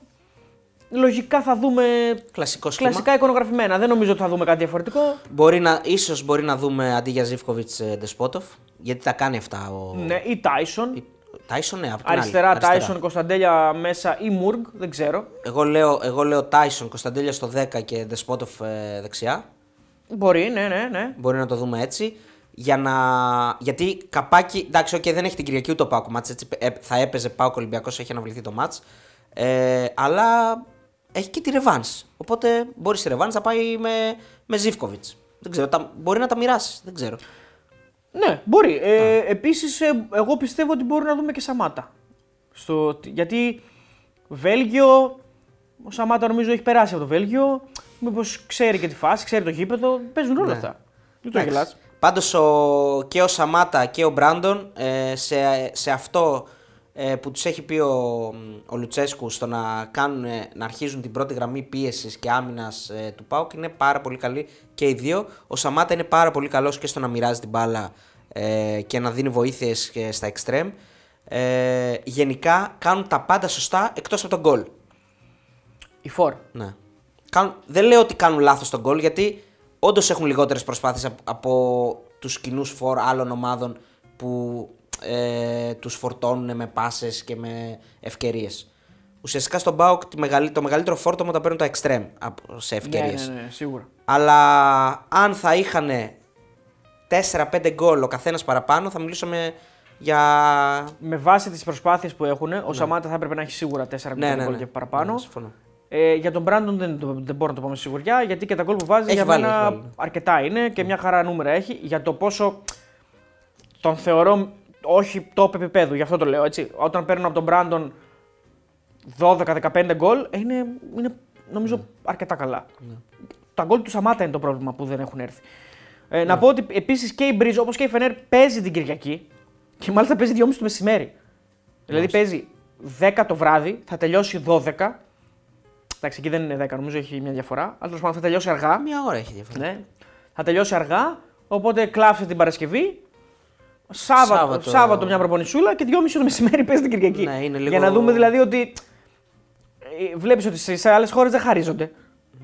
λογικά θα δούμε Κλασικό κλασικά εικονογραφημένα. Δεν νομίζω ότι θα δούμε κάτι διαφορετικό. Μπορεί να, ίσως μπορεί να δούμε αντί για Ζήφκοβιτ Ντεσπότοφ, ε, γιατί τα κάνει αυτά. Ο... Ναι, ή Τάισον. Τάισον, ναι, από Αριστερά, Τάισον, Κωνσταντέλια μέσα ή Μουργκ, δεν ξέρω. Εγώ λέω, εγώ λέω Τάισον, Κωνσταντέλια στο 10 και Ντεσπότοφ ε, δεξιά. Μπορεί, ναι, ναι, ναι. Μπορεί να το δούμε έτσι. Για να... Γιατί καπάκι. Εντάξει, okay, δεν έχει την Κυριακή ούτε ο Πάκο μάτς. Έτσι, ε, θα έπαιζε Πάουκ Ολυμπιακός, έχει αναβληθεί το μάτ. Ε, αλλά έχει και τη Ρεβάνς, Οπότε μπορείς στη Ρεβάνς να πάει με, με Δεν ξέρω, τα, μπορεί να τα μοιράσεις. Δεν ξέρω. Ναι, μπορεί. Ε, Επίσης, ε, εγώ πιστεύω ότι μπορούμε να δούμε και Σαμάτα. Στο, γιατί Βέλγιο, ο Σαμάτα νομίζω έχει περάσει από το Βέλγιο. Μήπως ξέρει και τη φάση, ξέρει το γήπεδο. Παίζουν όλα ναι. αυτά. Δεν το γελάς. Πάντως και ο Σαμάτα και ο Μπράντον ε, σε, σε αυτό ε, που τους έχει πει ο, Λουτσέσκου στο να, κάνουν, ε, να αρχίζουν την πρώτη γραμμή πίεσης και άμυνας ε, του ΠΑΟΚ είναι πάρα πολύ καλή και οι δύο. Ο Σαμάτα είναι πάρα πολύ καλός και στο να μοιράζει την μπάλα και να δίνει βοήθειες και στα εξτρέμ. γενικά κάνουν τα πάντα σωστά εκτός από τον γκολ. Οι φορ. Ναι. δεν λέω ότι κάνουν λάθος τον γκολ γιατί όντως έχουν λιγότερες προσπάθειες από, από τους κοινούς φορ άλλων ομάδων που ε, τους φορτώνουν με πάσες και με ευκαιρίες. Ουσιαστικά στον Μπάουκ το μεγαλύτερο φόρτωμα τα παίρνουν τα εξτρέμ σε ευκαιρίες. Ναι, ναι, ναι, σίγουρα. Αλλά αν θα είχαν 4-5 γκολ ο καθένας παραπάνω, θα μιλούσαμε για. Με βάση τις προσπάθειες που έχουν, ο ναι. Σαμάτα θα έπρεπε να έχει σίγουρα 4-5 ναι, ναι, γκολ ναι. και παραπάνω. Ε, για τον Μπράντον δεν, δεν μπορώ να το πω με σιγουριά, γιατί και τα γκολ που βάζει έχει για βάλει, μένα βάλει. αρκετά είναι και μια χαρά νούμερα έχει. Για το πόσο τον θεωρώ όχι top επίπεδου, γι' αυτό το λέω έτσι. Όταν παίρνουν από τον Μπράντον 12-15 γκολ, ε, είναι, είναι νομίζω ναι. αρκετά καλά. Ναι. Τα γκολ του Σαμάτα είναι το πρόβλημα που δεν έχουν έρθει. Ε, Να ναι. πω ότι επίσης και η Μπριζ, όπως και η Φενέρ, παίζει την Κυριακή και μάλιστα παίζει 2,5 το μεσημέρι. Δηλαδή παίζει 10 το βράδυ, θα τελειώσει 12. Εντάξει, εκεί δεν είναι 10, νομίζω έχει μια διαφορά. Αλλά τέλος πάντων θα τελειώσει αργά. Μια ώρα έχει διαφορά. Ναι. Θα τελειώσει αργά, οπότε κλάψε την Παρασκευή Σάββατο, Σάββατο... Σάββατο μια προπονησούλα και δυόμιση το μεσημέρι παίζει την Κυριακή. Ναι, είναι λίγο... Για να δούμε δηλαδή ότι. Ε, Βλέπεις ότι σε άλλες χώρες δεν χαρίζονται.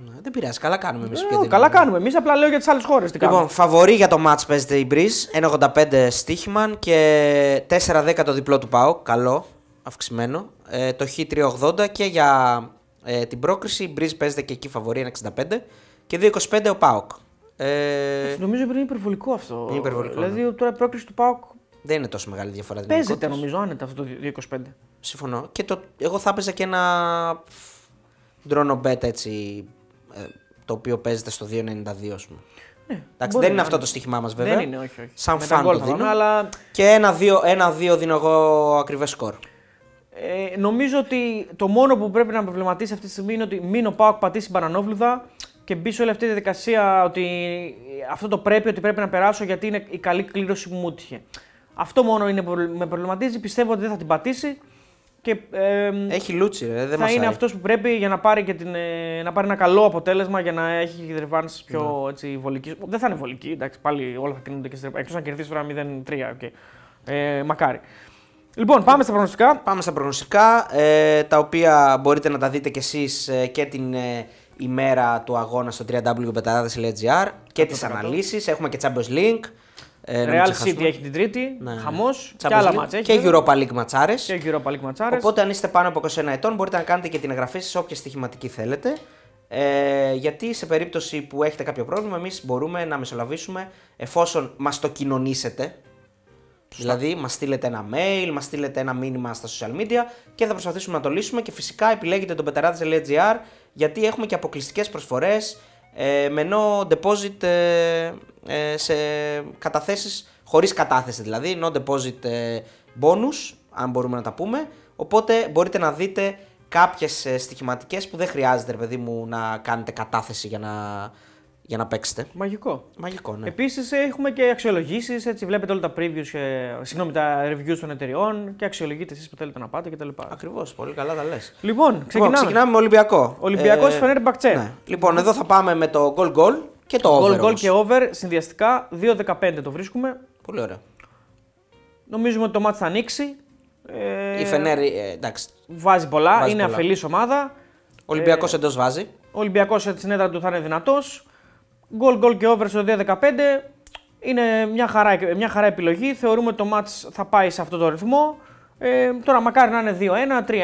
Ναι, δεν πειράζει, καλά κάνουμε εμείς. Ε, ναι, καλά κάνουμε. Εμείς απλά λέω για τις άλλες χώρες. Λοιπόν, φαβορή για το match παίζεται η Μπριζ. 1,85 στοίχημαν και 4,10 το διπλό του Πάου. Καλό, αυξημένο. Ε, το Χ380 και για ε, την πρόκριση η Μπριζ παίζεται και εκεί φαβορή 1,65 και 2,25 ο Πάοκ. Ε... Νομίζω ότι είναι υπερβολικό αυτό. Είναι υπερβολικό. Δηλαδή ναι. τώρα η πρόκληση του Πάουκ. Δεν είναι τόσο μεγάλη διαφορά. Παίζεται νομίζω άνετα αυτό το 2-25. Συμφωνώ. Και το... εγώ θα έπαιζα και ένα ντρόνο μπέτ έτσι. Ε, το οποίο παίζεται στο 2,92 ας πούμε. Ναι, Εντάξει, δεν είναι αυτό είναι. το στοίχημά μας βέβαια. Δεν είναι, όχι. όχι. Σαν φαν το δίνω. Αλλά... Και ένα-δύο ένα, δίνω εγώ ακριβές σκορ. Ε, νομίζω ότι το μόνο που πρέπει να προβληματίσει αυτή τη στιγμή είναι ότι μην ο Πάοκ πατήσει παρανόβλουδα και μπει σε όλη αυτή τη διαδικασία ότι αυτό το πρέπει, ότι πρέπει να περάσω γιατί είναι η καλή κλήρωση που μου έτυχε. Αυτό μόνο είναι με προβληματίζει. Πιστεύω ότι δεν θα την πατήσει. Και, ε, έχει λούτσι, ρε, δεν Θα είναι αυτός που πρέπει για να πάρει, την, ε, να πάρει ένα καλό αποτέλεσμα για να έχει ρευάνση πιο ναι. έτσι, βολική. Δεν θα είναι βολική, εντάξει, πάλι όλα θα κρίνονται και στην Εκτό να κερδίσεις τώρα 0-3. Okay. Ε, μακάρι. Λοιπόν, πάμε στα προγνωστικά. Πάμε στα προγνωστικά, ε, τα οποία μπορείτε να τα δείτε κι εσείς ε, και την ε, ημέρα του αγώνα στο www.betarades.gr και τι αναλύσεις. Έχουμε και Champions League. Ε, Real City έχει την Τρίτη. Ναι. Χαμός. Και άλλα μάτσα έχει. Και Europa League ματσάρες. Και Οπότε, αν είστε πάνω από 21 ετών, μπορείτε να κάνετε και την εγγραφή σε όποια στοιχηματική θέλετε. Ε, γιατί σε περίπτωση που έχετε κάποιο πρόβλημα, εμείς μπορούμε να μεσολαβήσουμε εφόσον μας το κοινωνήσετε. Δηλαδή, μας στείλετε ένα mail, μας στείλετε ένα μήνυμα στα social media και θα προσπαθήσουμε να το λύσουμε. Και φυσικά επιλέγετε το πεταράδε.gr γιατί έχουμε και αποκλειστικές προσφορές ε, με no deposit ε, ε, σε καταθέσεις, χωρίς κατάθεση δηλαδή, no deposit ε, bonus, αν μπορούμε να τα πούμε. Οπότε μπορείτε να δείτε κάποιες στοιχηματικές που δεν χρειάζεται, ρε παιδί μου, να κάνετε κατάθεση για να για να παίξετε. Μαγικό. Μαγικό, ναι. Επίσης έχουμε και αξιολογήσεις. Έτσι βλέπετε όλα τα previews, και, συγγνώμη, τα reviews των εταιριών και αξιολογείτε εσείς που θέλετε να πάτε κτλ. Ακριβώς. Πολύ καλά τα λες. Λοιπόν, λοιπόν, ξεκινάμε. ξεκινάμε με Ολυμπιακό. Ολυμπιακός ε, Φενέρ Μπακτσέ. Ναι. Λοιπόν, εδώ θα πάμε με το goal goal και το over. Goal goal και over συνδυαστικά 2-15 το βρίσκουμε. Πολύ ωραία. Νομίζουμε ότι το μάτι θα ανοίξει. Ε, Η Φενέρ, ε, εντάξει. Βάζει πολλά, βάζει είναι αφελής ομάδα. Ολυμπιακός ε, εντός βάζει. Ολυμπιακός ε, στην έδρα του θα είναι δυνατός. Γκολ, γκολ και over στο 2-15. Είναι μια χαρά, μια χαρά επιλογή. Θεωρούμε ότι το match θα πάει σε αυτό το ρυθμό. Ε, τώρα μακάρι να είναι 2-1, 3-1,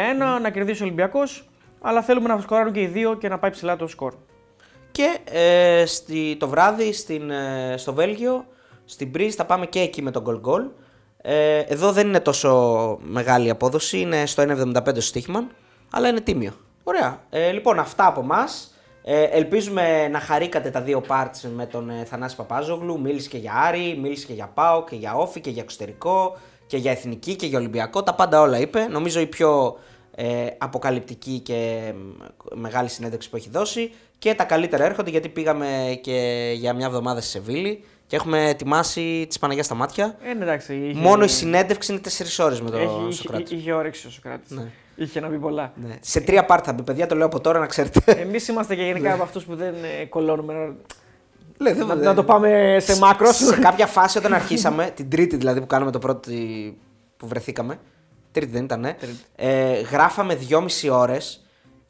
να κερδίσει ο Ολυμπιακός. Αλλά θέλουμε να σκοράρουν και οι δύο και να πάει ψηλά το σκορ. Και ε, στη, το βράδυ στην, ε, στο Βέλγιο, στην Πρίζ, θα πάμε και εκεί με τον γκολ γκολ. Ε, εδώ δεν είναι τόσο μεγάλη απόδοση, είναι στο 1,75 στο στοίχημα, αλλά είναι τίμιο. Ωραία. Ε, λοιπόν, αυτά από εμάς. Ε, ελπίζουμε να χαρήκατε τα δύο parts με τον ε, Θανάση Παπάζογλου. Μίλησε και για Άρη, μίλησε και για Πάο και για Όφη και για εξωτερικό και για εθνική και για Ολυμπιακό. Τα πάντα όλα είπε. Νομίζω η πιο ε, αποκαλυπτική και μεγάλη συνέντευξη που έχει δώσει. Και τα καλύτερα έρχονται γιατί πήγαμε και για μια εβδομάδα στη Σεβίλη και έχουμε ετοιμάσει τη Παναγία στα μάτια. Ε, ναι, Μόνο η συνέντευξη είναι 4 ώρες με τον Σοκράτη. Είχε, είχε όρεξη ο Σοκράτης. Ναι. Είχε να πει πολλά. Ναι. Σε τρία πάρτα μπει. παιδιά, το λέω από τώρα να ξέρετε. Εμείς είμαστε και γενικά ναι. από αυτούς που δεν ε, κολώνουμε. Λέ, δεν, να, να το πάμε σε μάκρος. Σε κάποια φάση όταν αρχίσαμε, την τρίτη δηλαδή που κάναμε το πρώτο που βρεθήκαμε. Τρίτη δεν ήταν, ναι. Ε, γράφαμε δυόμιση ώρες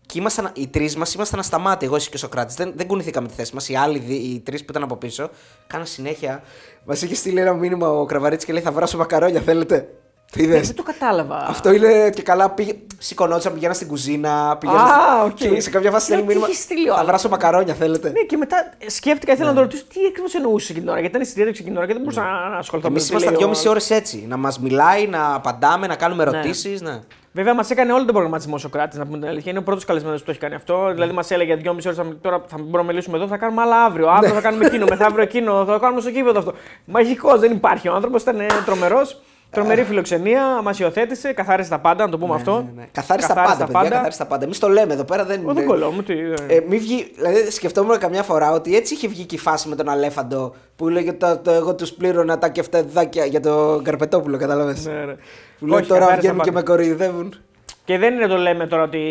και ήμασταν, οι τρεις μας ήμασταν ασταμάτοι, εγώ εσύ και ο Σοκράτης. Δεν, δεν κουνηθήκαμε τη θέση μας. Οι άλλοι οι τρεις που ήταν από πίσω, κάνα συνέχεια. Μας είχε στείλει ένα μήνυμα ο Κραβαρίτη και λέει: Θα βράσω μακαρόνια, θέλετε. Δεν το κατάλαβα. Αυτό είναι και καλά. Πήγε... Σηκωνόταν, πήγαινα στην κουζίνα. Πήγαινα... Ah, okay. σε κάποια φάση στέλνει μήνυμα. Θα βράσω μακαρόνια, θέλετε. Ναι, και μετά σκέφτηκα, ήθελα yeah. να ναι. το ρωτήσω τι ακριβώς εννοούσε εκείνη την ώρα. Γιατί ήταν συνέντευξη εκείνη την ώρα και δεν μπορούσα ναι. να ασχοληθώ με αυτό. Εμεί ήμασταν δυόμιση ώρες έτσι. Να μας μιλάει, να απαντάμε, να κάνουμε ερωτήσεις. Ναι. ναι. Βέβαια, μας έκανε όλο τον προγραμματισμό ο Κράτη, να πούμε την αλήθεια. Είναι ο πρώτος καλεσμένος που το έχει κάνει αυτό. Ναι. Δηλαδή, μας έλεγε για δυόμιση ώρες τώρα θα μπορούμε να μιλήσουμε εδώ, θα κάνουμε άλλα αύριο. Αύριο θα κάνουμε εκείνο, μεθαύριο εκείνο, θα κάνουμε στο κήπεδο αυτό. Μαγικός, δεν υπάρχει ο άνθρωπος, ήταν ε, τρομερός. Τρομερή φιλοξενία, μας υιοθέτησε, καθάρισε τα πάντα, να το πούμε ναι, αυτό. Ναι, ναι. Καθάρισε τα πάντα, παιδιά, πάντα. καθάρισε τα πάντα. Εμείς το λέμε εδώ πέρα, δεν είναι. Δεν μου τι. Ε, μη βγει, δηλαδή, σκεφτόμουν καμιά φορά ότι έτσι είχε βγει και η φάση με τον Αλέφαντο που λέγε το, το, εγώ τους πλήρωνα τα κεφτεδάκια για τον Καρπετόπουλο, κατάλαβες. Ναι, ναι. Που λέει τώρα βγαίνουν και με κοροϊδεύουν. Και δεν είναι το λέμε τώρα ότι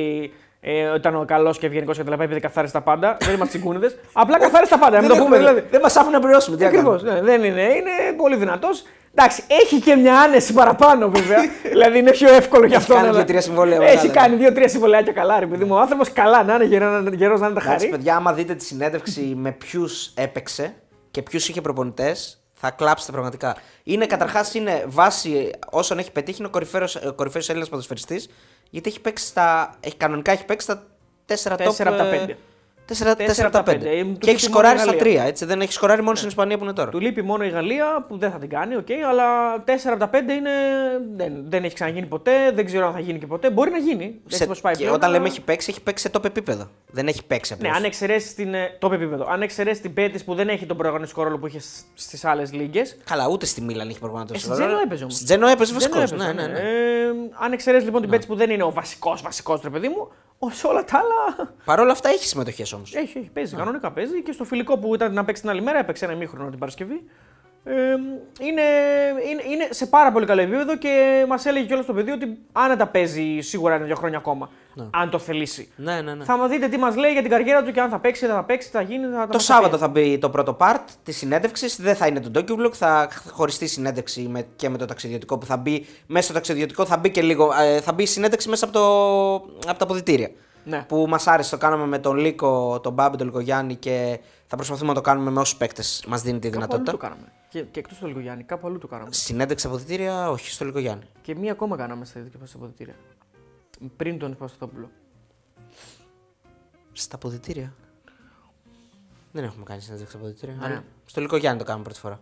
ε, ήταν ο καλός και ευγενικός και τα λοιπά, επειδή καθάρισε τα πάντα. δεν είμαστε τσιγκούνιδες. Απλά καθάρισε τα πάντα. το δηλαδή. Δεν μας άφηνε να πληρώσουμε. ακριβώ. Ναι, δεν είναι. Είναι πολύ δυνατός. Εντάξει, έχει και μια άνεση παραπάνω βέβαια. δηλαδή είναι πιο εύκολο για αυτο εχει Έχει κάνει δύο-τρία συμβολέα. Έχει κάνει ναι. δύο-τρία συμβολέα και καλά, ρε παιδί μου. Ο άνθρωπος καλά να είναι γερό, να είναι τα χαρί. παιδιά, άμα δείτε τη συνέντευξη με ποιους έπαιξε και ποιους είχε προπονητές, θα κλάψετε πραγματικά. Είναι καταρχάς είναι βάση όσων έχει πετύχει, είναι ο κορυφαίος Έλληνας ποδοσφαιριστής. Γιατί έχει παίξει στα. Έχει, κανονικά έχει παίξει στα 4-5. 4 από 5. 5. Και έχει σκοράρει στα 3. Έτσι, δεν έχει σκοράρει μόνος ναι. στην Ισπανία που είναι τώρα. Του λείπει μόνο η Γαλλία που δεν θα την κάνει, okay, αλλά 4 από τα 5 είναι... δεν, δεν έχει ξαναγίνει ποτέ. Δεν ξέρω αν θα γίνει και ποτέ. Μπορεί να γίνει. Έτσι, όταν λέμε έχει παίξει, έχει παίξει σε top επίπεδο. Δεν έχει παίξει απλώ. Ναι, αν εξαιρέσεις την. Ε, top επίπεδο. Αν εξαιρέσεις την Πέτη που δεν έχει τον προγραμματικό ρόλο που είχε στις άλλες λίγε. Καλά, ούτε στη Μίλαν έχει προγραμματικό ρόλο. Ε, στην Τζένο έπαιζε βασικό. Ναι ναι, ναι, ναι, ναι. Ε, αν εξαιρέσεις λοιπόν την Πέτη που δεν είναι ο βασικός βασικός τρε μου, σε όλα τα άλλα. Παρ' όλα αυτά έχεις συμμετοχές όμως. Έχει, έχει, παίζει. Ναι. Κανονικά παίζει και στο φιλικό που ήταν να παίξει την άλλη μέρα έπαιξε ένα μήχρονο την Παρασκευή είναι, είναι, είναι σε πάρα πολύ καλό επίπεδο και μας έλεγε κιόλας το παιδί αν τα άνετα παίζει σίγουρα ένα-δύο χρόνια ακόμα. Ναι. Αν το θελήσει. Ναι, ναι, ναι. Θα μα δείτε τι μας λέει για την καριέρα του και αν θα παίξει, θα, θα παίξει, θα γίνει. Θα, το Σάββατο θα μπει το πρώτο part της συνέντευξης. Δεν θα είναι το DocuBlock, θα χωριστεί συνέντευξη με, και με το ταξιδιωτικό που θα μπει. Μέσα στο ταξιδιωτικό θα μπει και λίγο. Ε, θα μπει συνέντευξη μέσα από, το, από τα αποδητήρια. Ναι. Που μας άρεσε, το κάναμε με τον Λίκο, τον Μπάμπη, τον Λικογιάννη και θα προσπαθούμε να το κάνουμε με όσους παίκτες μας δίνει τη δυνατότητα. Κάπου αλλού το κάναμε. Και, και εκτός του Λικογιάννη, κάπου αλλού το κάναμε. Συνέντευξη αποδητήρια, όχι στο Λικογιάννη. Και μία ακόμα κάναμε στα στα αποδητήρια. Πριν τον Παπασταθόπουλο. Στα αποδητήρια. Δεν έχουμε κάνει συνέντευξη αποδητήρια. Ναι. Αλλά στο Λικογιάννη το κάναμε πρώτη φορά.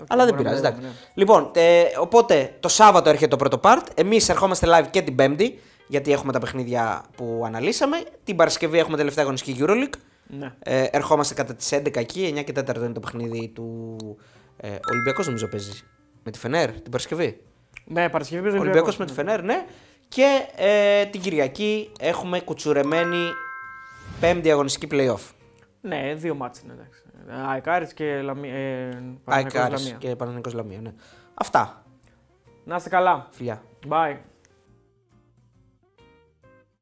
Okay, Αλλά δεν πειράζει. Ναι. Λοιπόν, ε, οπότε το Σάββατο έρχεται το πρώτο part. Εμείς ερχόμαστε live και την Πέμπτη γιατί έχουμε τα παιχνίδια που αναλύσαμε. Την Παρασκευή έχουμε τελευταία αγωνιστική Euroleague. Ναι. Ε, ερχόμαστε κατά τις 11 εκεί, 9 και 4 είναι το παιχνίδι του. Ε, Ολυμπιακός νομίζω παίζει. Με τη Φενέρ την Παρασκευή. Ναι, Παρασκευή παίζει. Ολυμπιακός με ναι. τη Φενέρ, ναι. Και ε, την Κυριακή έχουμε κουτσουρεμένη πέμπτη αγωνιστική playoff. Ναι, δύο μάτς είναι εντάξει. Αεκάρης και ε, Λαμία. Ε, και Παναθηναϊκός Λαμία, ναι. Αυτά. Να είστε καλά. Φιλιά. Bye.